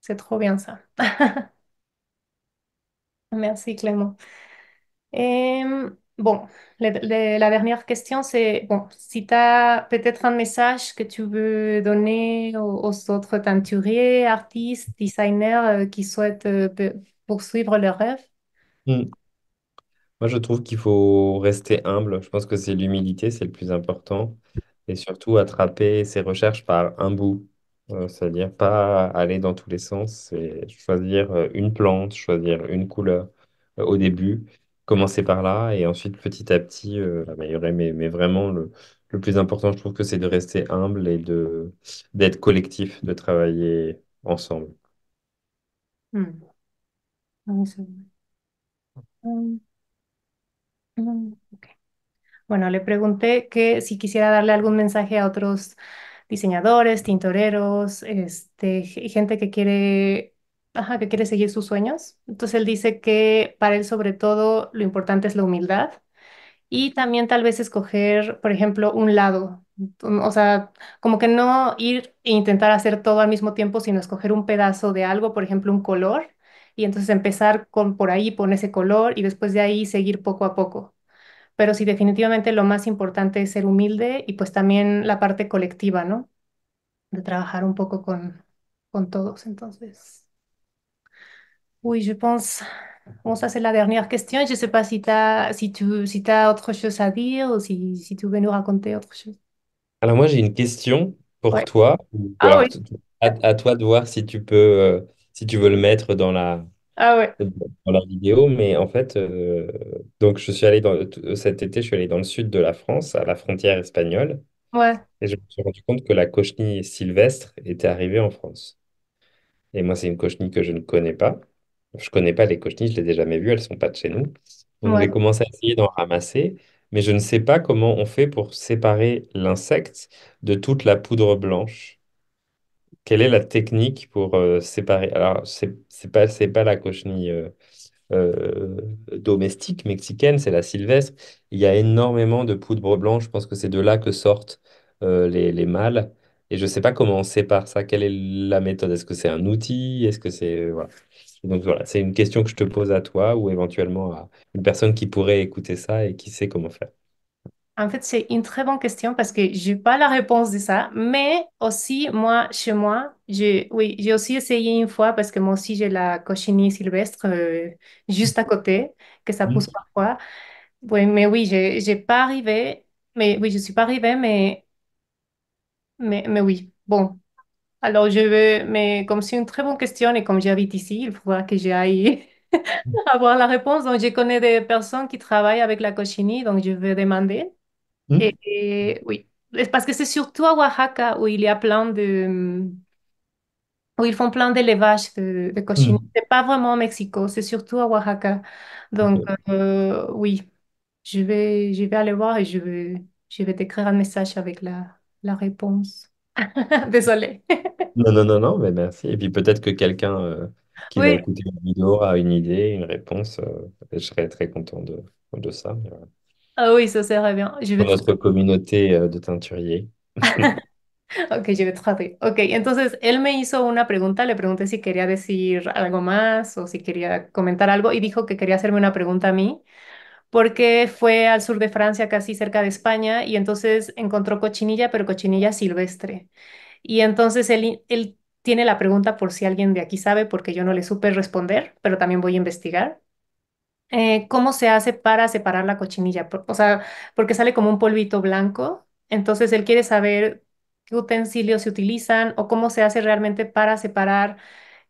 C'est trop bien ça. Merci Clément. bon, la dernière question, c'est, bon, si tu as peut-être un message que tu veux donner aux, autres teinturiers, artistes, designers euh, qui souhaitent euh, poursuivre leurs rêves. Hmm. Moi, je trouve qu'il faut rester humble. Je pense que c'est l'humilité, c'est le plus important et surtout attraper ses recherches par un bout. Euh, c'est-à-dire pas aller dans tous les sens, C'est choisir euh, une plante, choisir une couleur euh, au début, commencer par là et ensuite petit à petit améliorer. Mais, mais vraiment, le, le plus important, je trouve que c'est de rester humble et de d'être collectif, de travailler ensemble. Hmm. Ah oui, hmm. Bueno, le pregunté que si quisiera darle algún mensaje a otros diseñadores, tintoreros, este, gente que quiere, que quiere seguir sus sueños. Entonces él dice que para él sobre todo lo importante es la humildad y también tal vez escoger, por ejemplo, un lado. O sea, como que no ir e intentar hacer todo al mismo tiempo, sino escoger un pedazo de algo, por ejemplo, un color, y entonces empezar con por ahí, poner ese color y después de ahí seguir poco a poco. pero sí definitivamente lo más importante es ser humilde y pues también la partie collective, ¿no? De trabajar un poco con, con todos, entonces. Oui, je pense. Bon, ça c'est la dernière question. Je ne sais pas si, as, si tu si as autre chose à dire ou si, tu veux nous raconter autre chose. Alors moi j'ai une question pour toi. Ah à, toi de voir si tu peux, euh, si tu veux le mettre dans la, ah ouais. dans la vidéo, mais en fait, euh, donc je suis allé euh, cet été, je suis allé dans le sud de la France, à la frontière espagnole, Ouais. et je me suis rendu compte que la cochenille sylvestre était arrivée en France. Et moi, c'est une cochenille que je ne connais pas. Je connais pas les cochenilles, je les ai jamais vues, elles sont pas de chez nous. Donc j'ai commencé à essayer d'en ramasser, mais je ne sais pas comment on fait pour séparer l'insecte de toute la poudre blanche. Quelle est la technique pour euh, séparer? Alors, c'est pas, c'est pas la cochenille euh, euh, domestique mexicaine, c'est la sylvestre. Il y a énormément de poudre blanche. Je pense que c'est de là que sortent les, mâles. Et je ne sais pas comment on sépare ça. Quelle est la méthode? Est-ce que c'est un outil? Est-ce que c'est... Voilà. Donc voilà, c'est une question que je te pose à toi ou éventuellement à une personne qui pourrait écouter ça et qui sait comment faire. En fait, c'est une très bonne question parce que je n'ai pas la réponse de ça. Mais aussi, moi, chez moi, j'ai, oui, j'ai aussi essayé une fois parce que moi aussi, j'ai la cochenille sylvestre euh, juste à côté, que ça pousse mhm. parfois. Oui, mais oui, j'ai, j'ai pas arrivé. Mais oui, je suis pas arrivée, mais, mais, oui. Bon. Alors, je veux, mais comme c'est une très bonne question et comme j'habite ici, il faudra que j'aille mhm. avoir la réponse. Donc, je connais des personnes qui travaillent avec la cochenille, donc je vais demander oui, eh, parce que c'est surtout à Oaxaca où il y a plein de... où ils font plein d'élevages de, de cochons. C'est pas vraiment au Mexico, c'est surtout à Oaxaca. Donc, euh, oui, je vais, je vais aller voir et je vais, je vais t'écrire un message avec la, la réponse. désolé Non, non, non, non, mais merci. Et puis peut-être que quelqu'un euh, qui va écouter la vidéo aura une idée, une réponse. Euh, je serais très content de, de ça. Ah oui, ça serait bien. Je nuestra comunidad euh, de teinturiers. Ok, yo tratar. Ok, entonces él me hizo una pregunta, le pregunté si quería decir algo más o si quería comentar algo y dijo que quería hacerme una pregunta a mí porque fue al sur de Francia, casi cerca de España, y entonces encontró cochinilla, pero cochinilla silvestre. Y entonces él, él tiene la pregunta por si alguien de aquí sabe, porque yo no le supe responder, pero también voy a investigar. Eh, ¿cómo se hace para separar la cochinilla? o sea, porque sale como un polvito blanco, entonces él quiere saber qué utensilios se utilizan o cómo se hace realmente para separar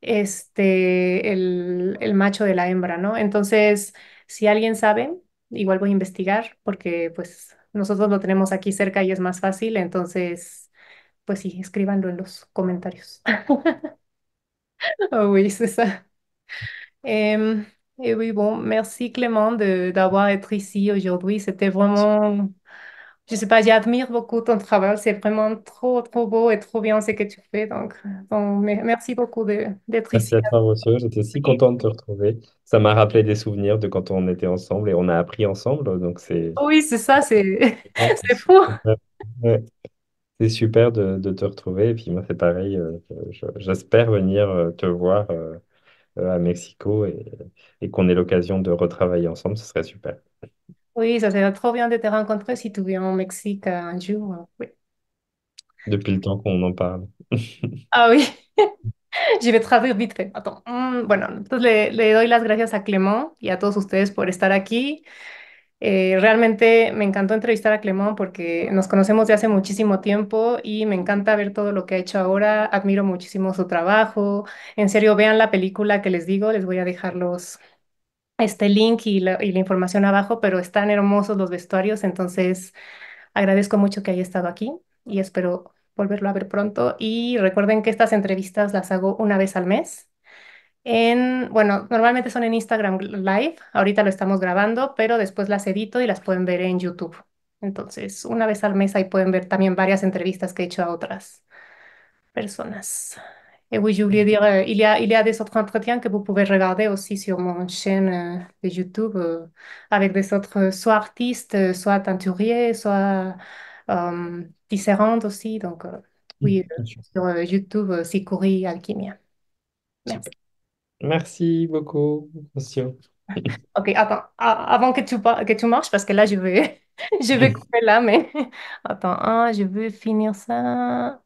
este, el, macho de la hembra, ¿no? Entonces, si alguien sabe, igual voy a investigar porque pues nosotros lo tenemos aquí cerca y es más fácil, entonces, pues sí, escríbanlo en los comentarios. Oh, esa. Et eh oui, bon, merci Clément de d'avoir été ici aujourd'hui. C'était vraiment, je sais pas, j'admire beaucoup ton travail. C'est vraiment trop, trop beau et trop bien ce que tu fais. Donc, merci beaucoup de- d'être Merci à toi, monsieur. J'étais si content de te retrouver. Ça m'a rappelé des souvenirs de quand on était ensemble et on a appris ensemble. Donc, c'est Oui, c'est ça, c'est c'est fou. C'est super de, de te retrouver. Et puis, moi, c'est pareil. Euh, j'espère venir euh, te voir. Euh, euh, à Mexico et, et qu'on ait l'occasion de retravailler ensemble, ce serait super. Oui, ça serait trop bien de te rencontrer si tu viens au Mexique un jour. Depuis le temps qu'on en parle. Ah oui, je vais traduire vite fait. Attends. Mm, bueno, entonces le, le doy las gracias a Clément y a todos ustedes por estar aquí. Eh, realmente me encantó entrevistar a Clemón porque nos conocemos de hace muchísimo tiempo y me encanta ver todo lo que ha hecho ahora. Admiro muchísimo su trabajo. En serio, vean la película que les digo. Les voy a dejar los, este link y la, y la información abajo, pero están hermosos los vestuarios. Entonces, agradezco mucho que haya estado aquí y espero volverlo a ver pronto. Y recuerden que estas entrevistas las hago una vez al mes en, bueno, normalmente son en Instagram Live, ahorita lo estamos grabando, pero después las edito y las pueden ver en YouTube. Entonces, una vez al mes ahí pueden ver también varias entrevistas que he hecho a otras personas. Et eh, oui, euh, il y a, il y a des otros entretiens que vous pouvez regarder aussi sur mon chaîne euh, de YouTube con euh, avec des autres, soit artistes, soit teinturiers, soit euh, différentes aussi. Donc, oui, mm, sur YouTube, c'est Alchimia. Merci. Merci beaucoup, monsieur. Ok, attends, avant que tout marche que parce que là, je veux, je vais couper là, mais attends, je veux finir ça.